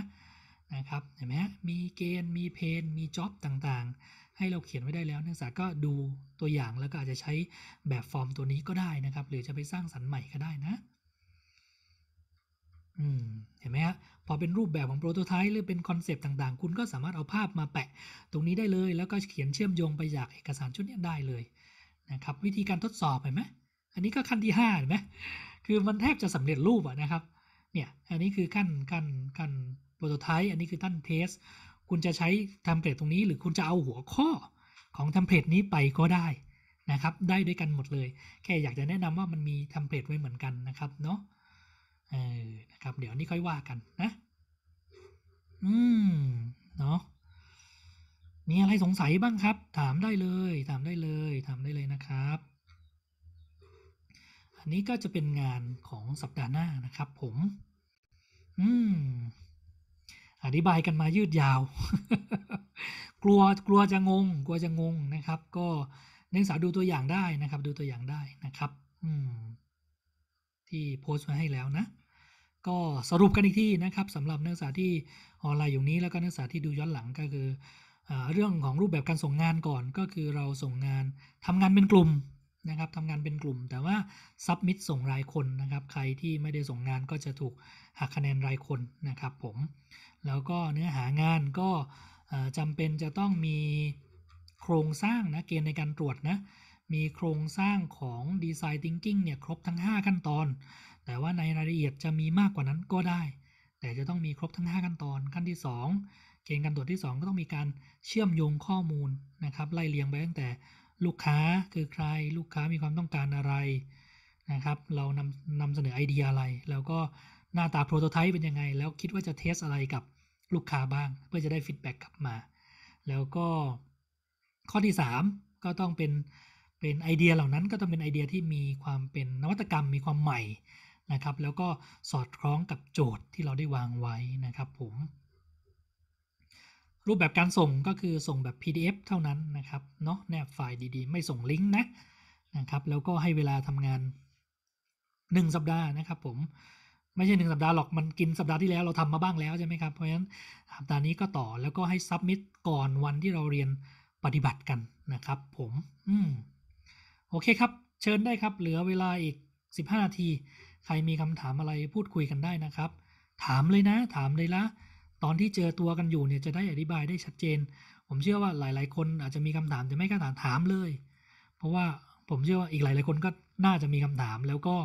นะครับ เห็นไหมมีเกณฑ์ มีเพนมีจ็อบต่างๆให้เราเขียนไว้ได้แล้ว นักศึกษาก็ดูตัวอย่างแล้วก็อาจจะใช้แบบฟอร์มตัวนี้ก็ได้นะครับ หรือจะไปสร้างสรรค์ใหม่ก็ได้นะอืมเห็นไหมฮะพอเป็นรูปแบบของโปรโตไทป์หรือเป็นคอนเซปต์ต่างๆ คุณก็สามารถเอาภาพมาแปะตรงนี้ได้เลย แล้วก็เขียนเชื่อมโยงไปจากเอกสารชุดนี้ได้เลยนะครับวิธีการทดสอบเห็นไหม อันนี้ก็ขั้นที่5เห็นไหมคือมันแทบจะสำเร็จรูปอะนะครับเนี่ยอันนี้คือขั้นขั้นขั้นโปรโตไทป์อันนี้คือขั้นเทสคุณจะใช้ทำเพลตตรงนี้ หรือคุณจะเอาหัวข้อของทำเพลตนี้ไปก็ได้นะครับ ได้ด้วยกันหมดเลย แค่อยากจะแนะนำว่ามันมีทำเพลตไว้เหมือนกันนะครับ เนาะเออนะครับ เดี๋ยวนี้ค่อยว่ากัน นะ อืมเนาะมีอะไรสงสัยบ้างครับ ถามได้เลย ถามได้เลยถามได้เลยนะครับ อันนี้ก็จะเป็นงานของสัปดาห์หน้านะครับ ผม อืมอธิบายกันมายืดยาว กลัวกลัวจะงง กลัวจะงงนะครับ ก็นักศึกษาดูตัวอย่างได้นะครับ ดูตัวอย่างได้นะครับอืมที่โพสต์มาให้แล้วนะ ก็สรุปกันอีกที่นะครับสำหรับนักศึกษาที่ออนไลน์อยู่นี้ แล้วก็นักศึกษาที่ดูย้อนหลังก็คือเรื่องของรูปแบบการส่งงานก่อนก็คือเราส่งงานทำงานเป็นกลุ่มนะครับทำงานเป็นกลุ่ม แต่ว่าซับมิดส่งรายคนนะครับ ใครที่ไม่ได้ส่งงานก็จะถูกหักคะแนนรายคนนะครับผม แล้วก็เนื้อหางานก็จำเป็นจะต้องมีโครงสร้างนะ เกณฑ์ในการตรวจนะ มีโครงสร้างของดีไซน์ Thinking เนี่ยครบทั้ง 5 ขั้นตอน แต่ว่าในรายละเอียดจะมีมากกว่านั้นก็ได้ แต่จะต้องมีครบทั้ง 5 ขั้นตอน ขั้นที่ 2 เกณฑ์การตรวจที่ 2 ก็ต้องมีการเชื่อมโยงข้อมูลนะครับ ไล่เรียงไปตั้งแต่ลูกค้าคือใครลูกค้ามีความต้องการอะไรนะครับ เรานำนำเสนอไอเดียอะไร แล้วก็หน้าตาโปรโตไทป์เป็นยังไงแล้วคิดว่าจะเทสอะไรกับลูกค้าบ้างเพื่อจะได้ฟีดแบ็กกลับมา แล้วก็ข้อที่3ก็ต้องเป็นเป็นไอเดียเหล่านั้นก็ต้องเป็นไอเดียที่มีความเป็นนวัตกรรมมีความใหม่นะครับ แล้วก็สอดคล้องกับโจทย์ที่เราได้วางไว้นะครับผมรูปแบบการส่งก็คือส่งแบบ PDF เท่านั้นนะครับเนาะแนบไฟล์ดีๆ ไม่ส่งลิงก์นะนะครับ แล้วก็ให้เวลาทำงาน 1 สัปดาห์นะครับผม ไม่ใช่ 1 สัปดาห์หรอกมันกินสัปดาห์ที่แล้วเราทำมาบ้างแล้วใช่ไหมครับเพราะฉะนั้นสัปดาห์นี้ก็ต่อแล้วก็ให้ซับมิดก่อนวันที่เราเรียนปฏิบัติกันนะครับผมอืมโอเคครับ เชิญได้ครับ เหลือเวลาอีก 15 นาที ใครมีคำถามอะไรพูดคุยกันได้นะครับ ถามเลยนะ ถามเลยละตอนที่เจอตัวกันอยู่เนี่ยจะได้อธิบายได้ชัดเจน ผมเชื่อว่าหลาย ๆ คนอาจจะมีคำถามแต่ไม่กล้าถามถามเลย เพราะว่าผมเชื่อว่าอีกหลาย ๆ คนก็น่าจะมีคำถาม แล้วก็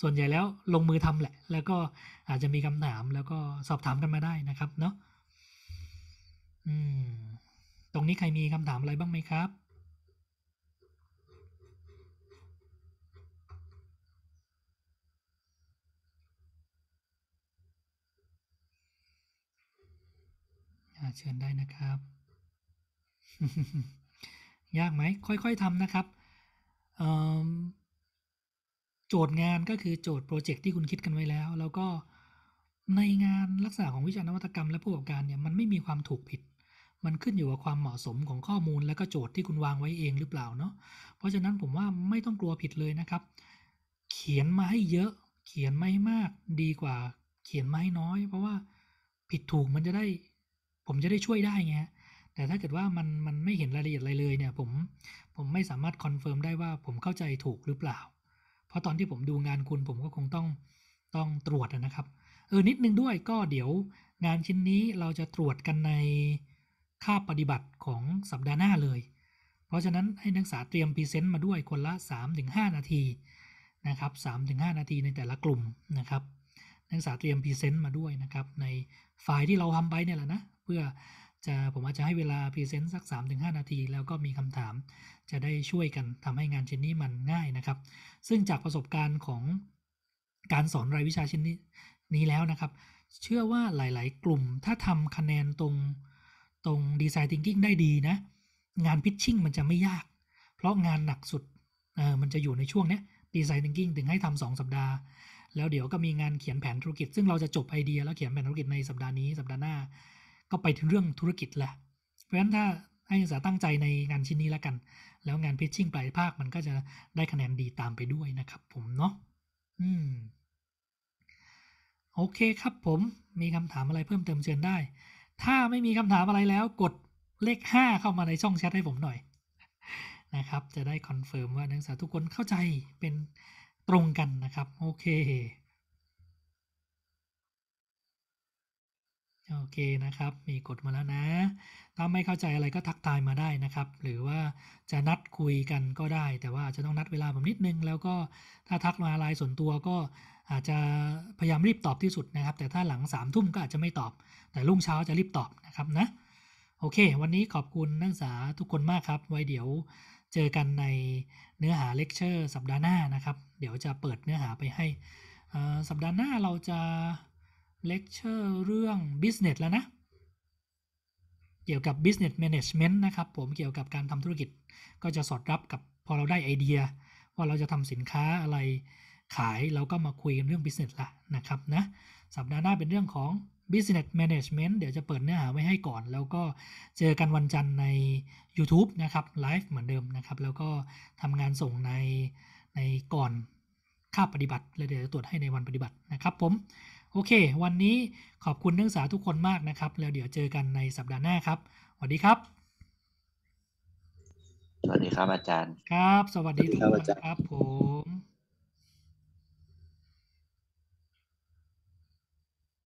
ส่วนใหญ่แล้วลงมือทำแหละ แล้วก็อาจจะมีคำถามแล้วก็สอบถามกันมาได้นะครับ เนาะอืมตรงนี้ใครมีคำถามอะไรบ้างไหมครับเชิญได้นะครับ ยากไหมค่อย ๆทำนะครับ โจทย์งานก็คือโจทย์โปรเจกต์ที่คุณคิดกันไว้แล้ว แล้วก็ในงานลักษณะของวิชานวัตกรรมและผู้ประกอบการเนี่ย มันไม่มีความถูกผิด มันขึ้นอยู่กับความเหมาะสมของข้อมูลและก็โจทย์ที่คุณวางไว้เองหรือเปล่าเนาะ เพราะฉะนั้นผมว่าไม่ต้องกลัวผิดเลยนะครับ เขียนมาให้เยอะ เขียนไม่มากดีกว่า เขียนมาให้น้อย เพราะว่าผิดถูกมันจะได้ผมจะได้ช่วยได้ไงแต่ถ้าเกิดว่ามันมันไม่เห็นรายละเอียดอะไรเลยเนี่ย ผมผมไม่สามารถคอนเฟิร์มได้ว่าผมเข้าใจถูกหรือเปล่า เพราะตอนที่ผมดูงานคุณผมก็คงต้องต้องตรวจนะครับ เออ นิดนึงด้วยก็เดี๋ยวงานชิ้นนี้เราจะตรวจกันในค่าปฏิบัติของสัปดาห์หน้าเลย เพราะฉะนั้นให้นักศึกษาเตรียมพรีเซนต์มาด้วยคนละ 3-5 นาทีนะครับ 3-5 นาทีในแต่ละกลุ่มนะครับนักศึกษาเตรียมพรีเซนต์มาด้วยนะครับในไฟล์ที่เราทำไปเนี่ยแหละนะพื่อจะ ผมอาจจะให้เวลา พรีเซนต์สัก 3-5 นาที แล้วก็มีคำถาม จะได้ช่วยกันทำให้งานชิ้นนี้มันง่ายนะครับ ซึ่งจากประสบการณ์ของการสอนรายวิชาชิ้นนี้นี้แล้วนะครับ เชื่อว่าหลายๆกลุ่ม ถ้าทำคะแนนตรง ตรงดีไซน์ทิงกิ้งได้ดีนะ งานพิชชิ่งมันจะไม่ยาก เพราะงานหนักสุดเออมันจะอยู่ในช่วงเนี้ยดีไซน์ทิงกิ้งถึงให้ทำสองสัปดาห์แล้วเดี๋ยวก็มีงานเขียนแผนธุรกิจซึ่งเราจะจบไอเดีย แล้วเขียนแผนธุรกิจในสัปดาห์นี้สัปดาห์หน้าก็ไปถึงเรื่องธุรกิจแหละ เพราะฉะนั้นถ้าให้นักศึกษาตั้งใจในงานชิ้นนี้แล้วกัน แล้วงานพิชชิ่งปลายภาคมันก็จะได้คะแนนดีตามไปด้วยนะครับ ผมเนาะ อืม โอเคครับผม มีคำถามอะไรเพิ่มเติมเชิญได้ ถ้าไม่มีคำถามอะไรแล้วกดเลข 5 เข้ามาในช่องแชทให้ผมหน่อย นะครับ จะได้คอนเฟิร์มว่านักศึกษาทุกคนเข้าใจเป็นตรงกันนะครับ โอเคโอเคนะครับ มีกดมาแล้วนะ ถ้าไม่เข้าใจอะไรก็ทักทายมาได้นะครับ หรือว่าจะนัดคุยกันก็ได้ แต่ว่าจะต้องนัดเวลาผมนิดนึง แล้วก็ถ้าทักมาไลน์ส่วนตัวก็อาจจะพยายามรีบตอบที่สุดนะครับ แต่ถ้าหลังสามทุ่มก็อาจจะไม่ตอบ แต่รุ่งเช้าจะรีบตอบนะครับนะ โอเค วันนี้ขอบคุณนักศึกษาทุกคนมากครับ ไว้เดี๋ยวเจอกันในเนื้อหาเลคเชอร์ สัปดาห์หน้านะครับ เดี๋ยวจะเปิดเนื้อหาไปให้ สัปดาห์หน้าเราจะเลคเชอร์เรื่อง Business แล้วนะ เกี่ยวกับ Business Management นะครับ ผมเกี่ยวกับการทำธุรกิจ ก็จะสอดรับกับพอเราได้ไอเดีย ว่าเราจะทำสินค้าอะไรขาย เราก็มาคุยกันเรื่อง Business ละนะครับ นะ สัปดาห์หน้าเป็นเรื่องของ Business Management เดี๋ยวจะเปิดเนื้อหาไว้ให้ก่อน แล้วก็เจอกันวันจันทร์ใน YouTube นะครับไลฟ์เหมือนเดิมนะครับ แล้วก็ทำงานส่งในในก่อนค่าปฏิบัติ แล้วเดี๋ยวจะตรวจให้ในวันปฏิบัตินะครับ ผมโอเค วันนี้ขอบคุณนักศึกษาทุกคนมากนะครับ แล้วเดี๋ยวเจอกันในสัปดาห์หน้าครับ สวัสดีครับ สวัสดีครับอาจารย์ ครับ สวัสดีทุกคนครับผม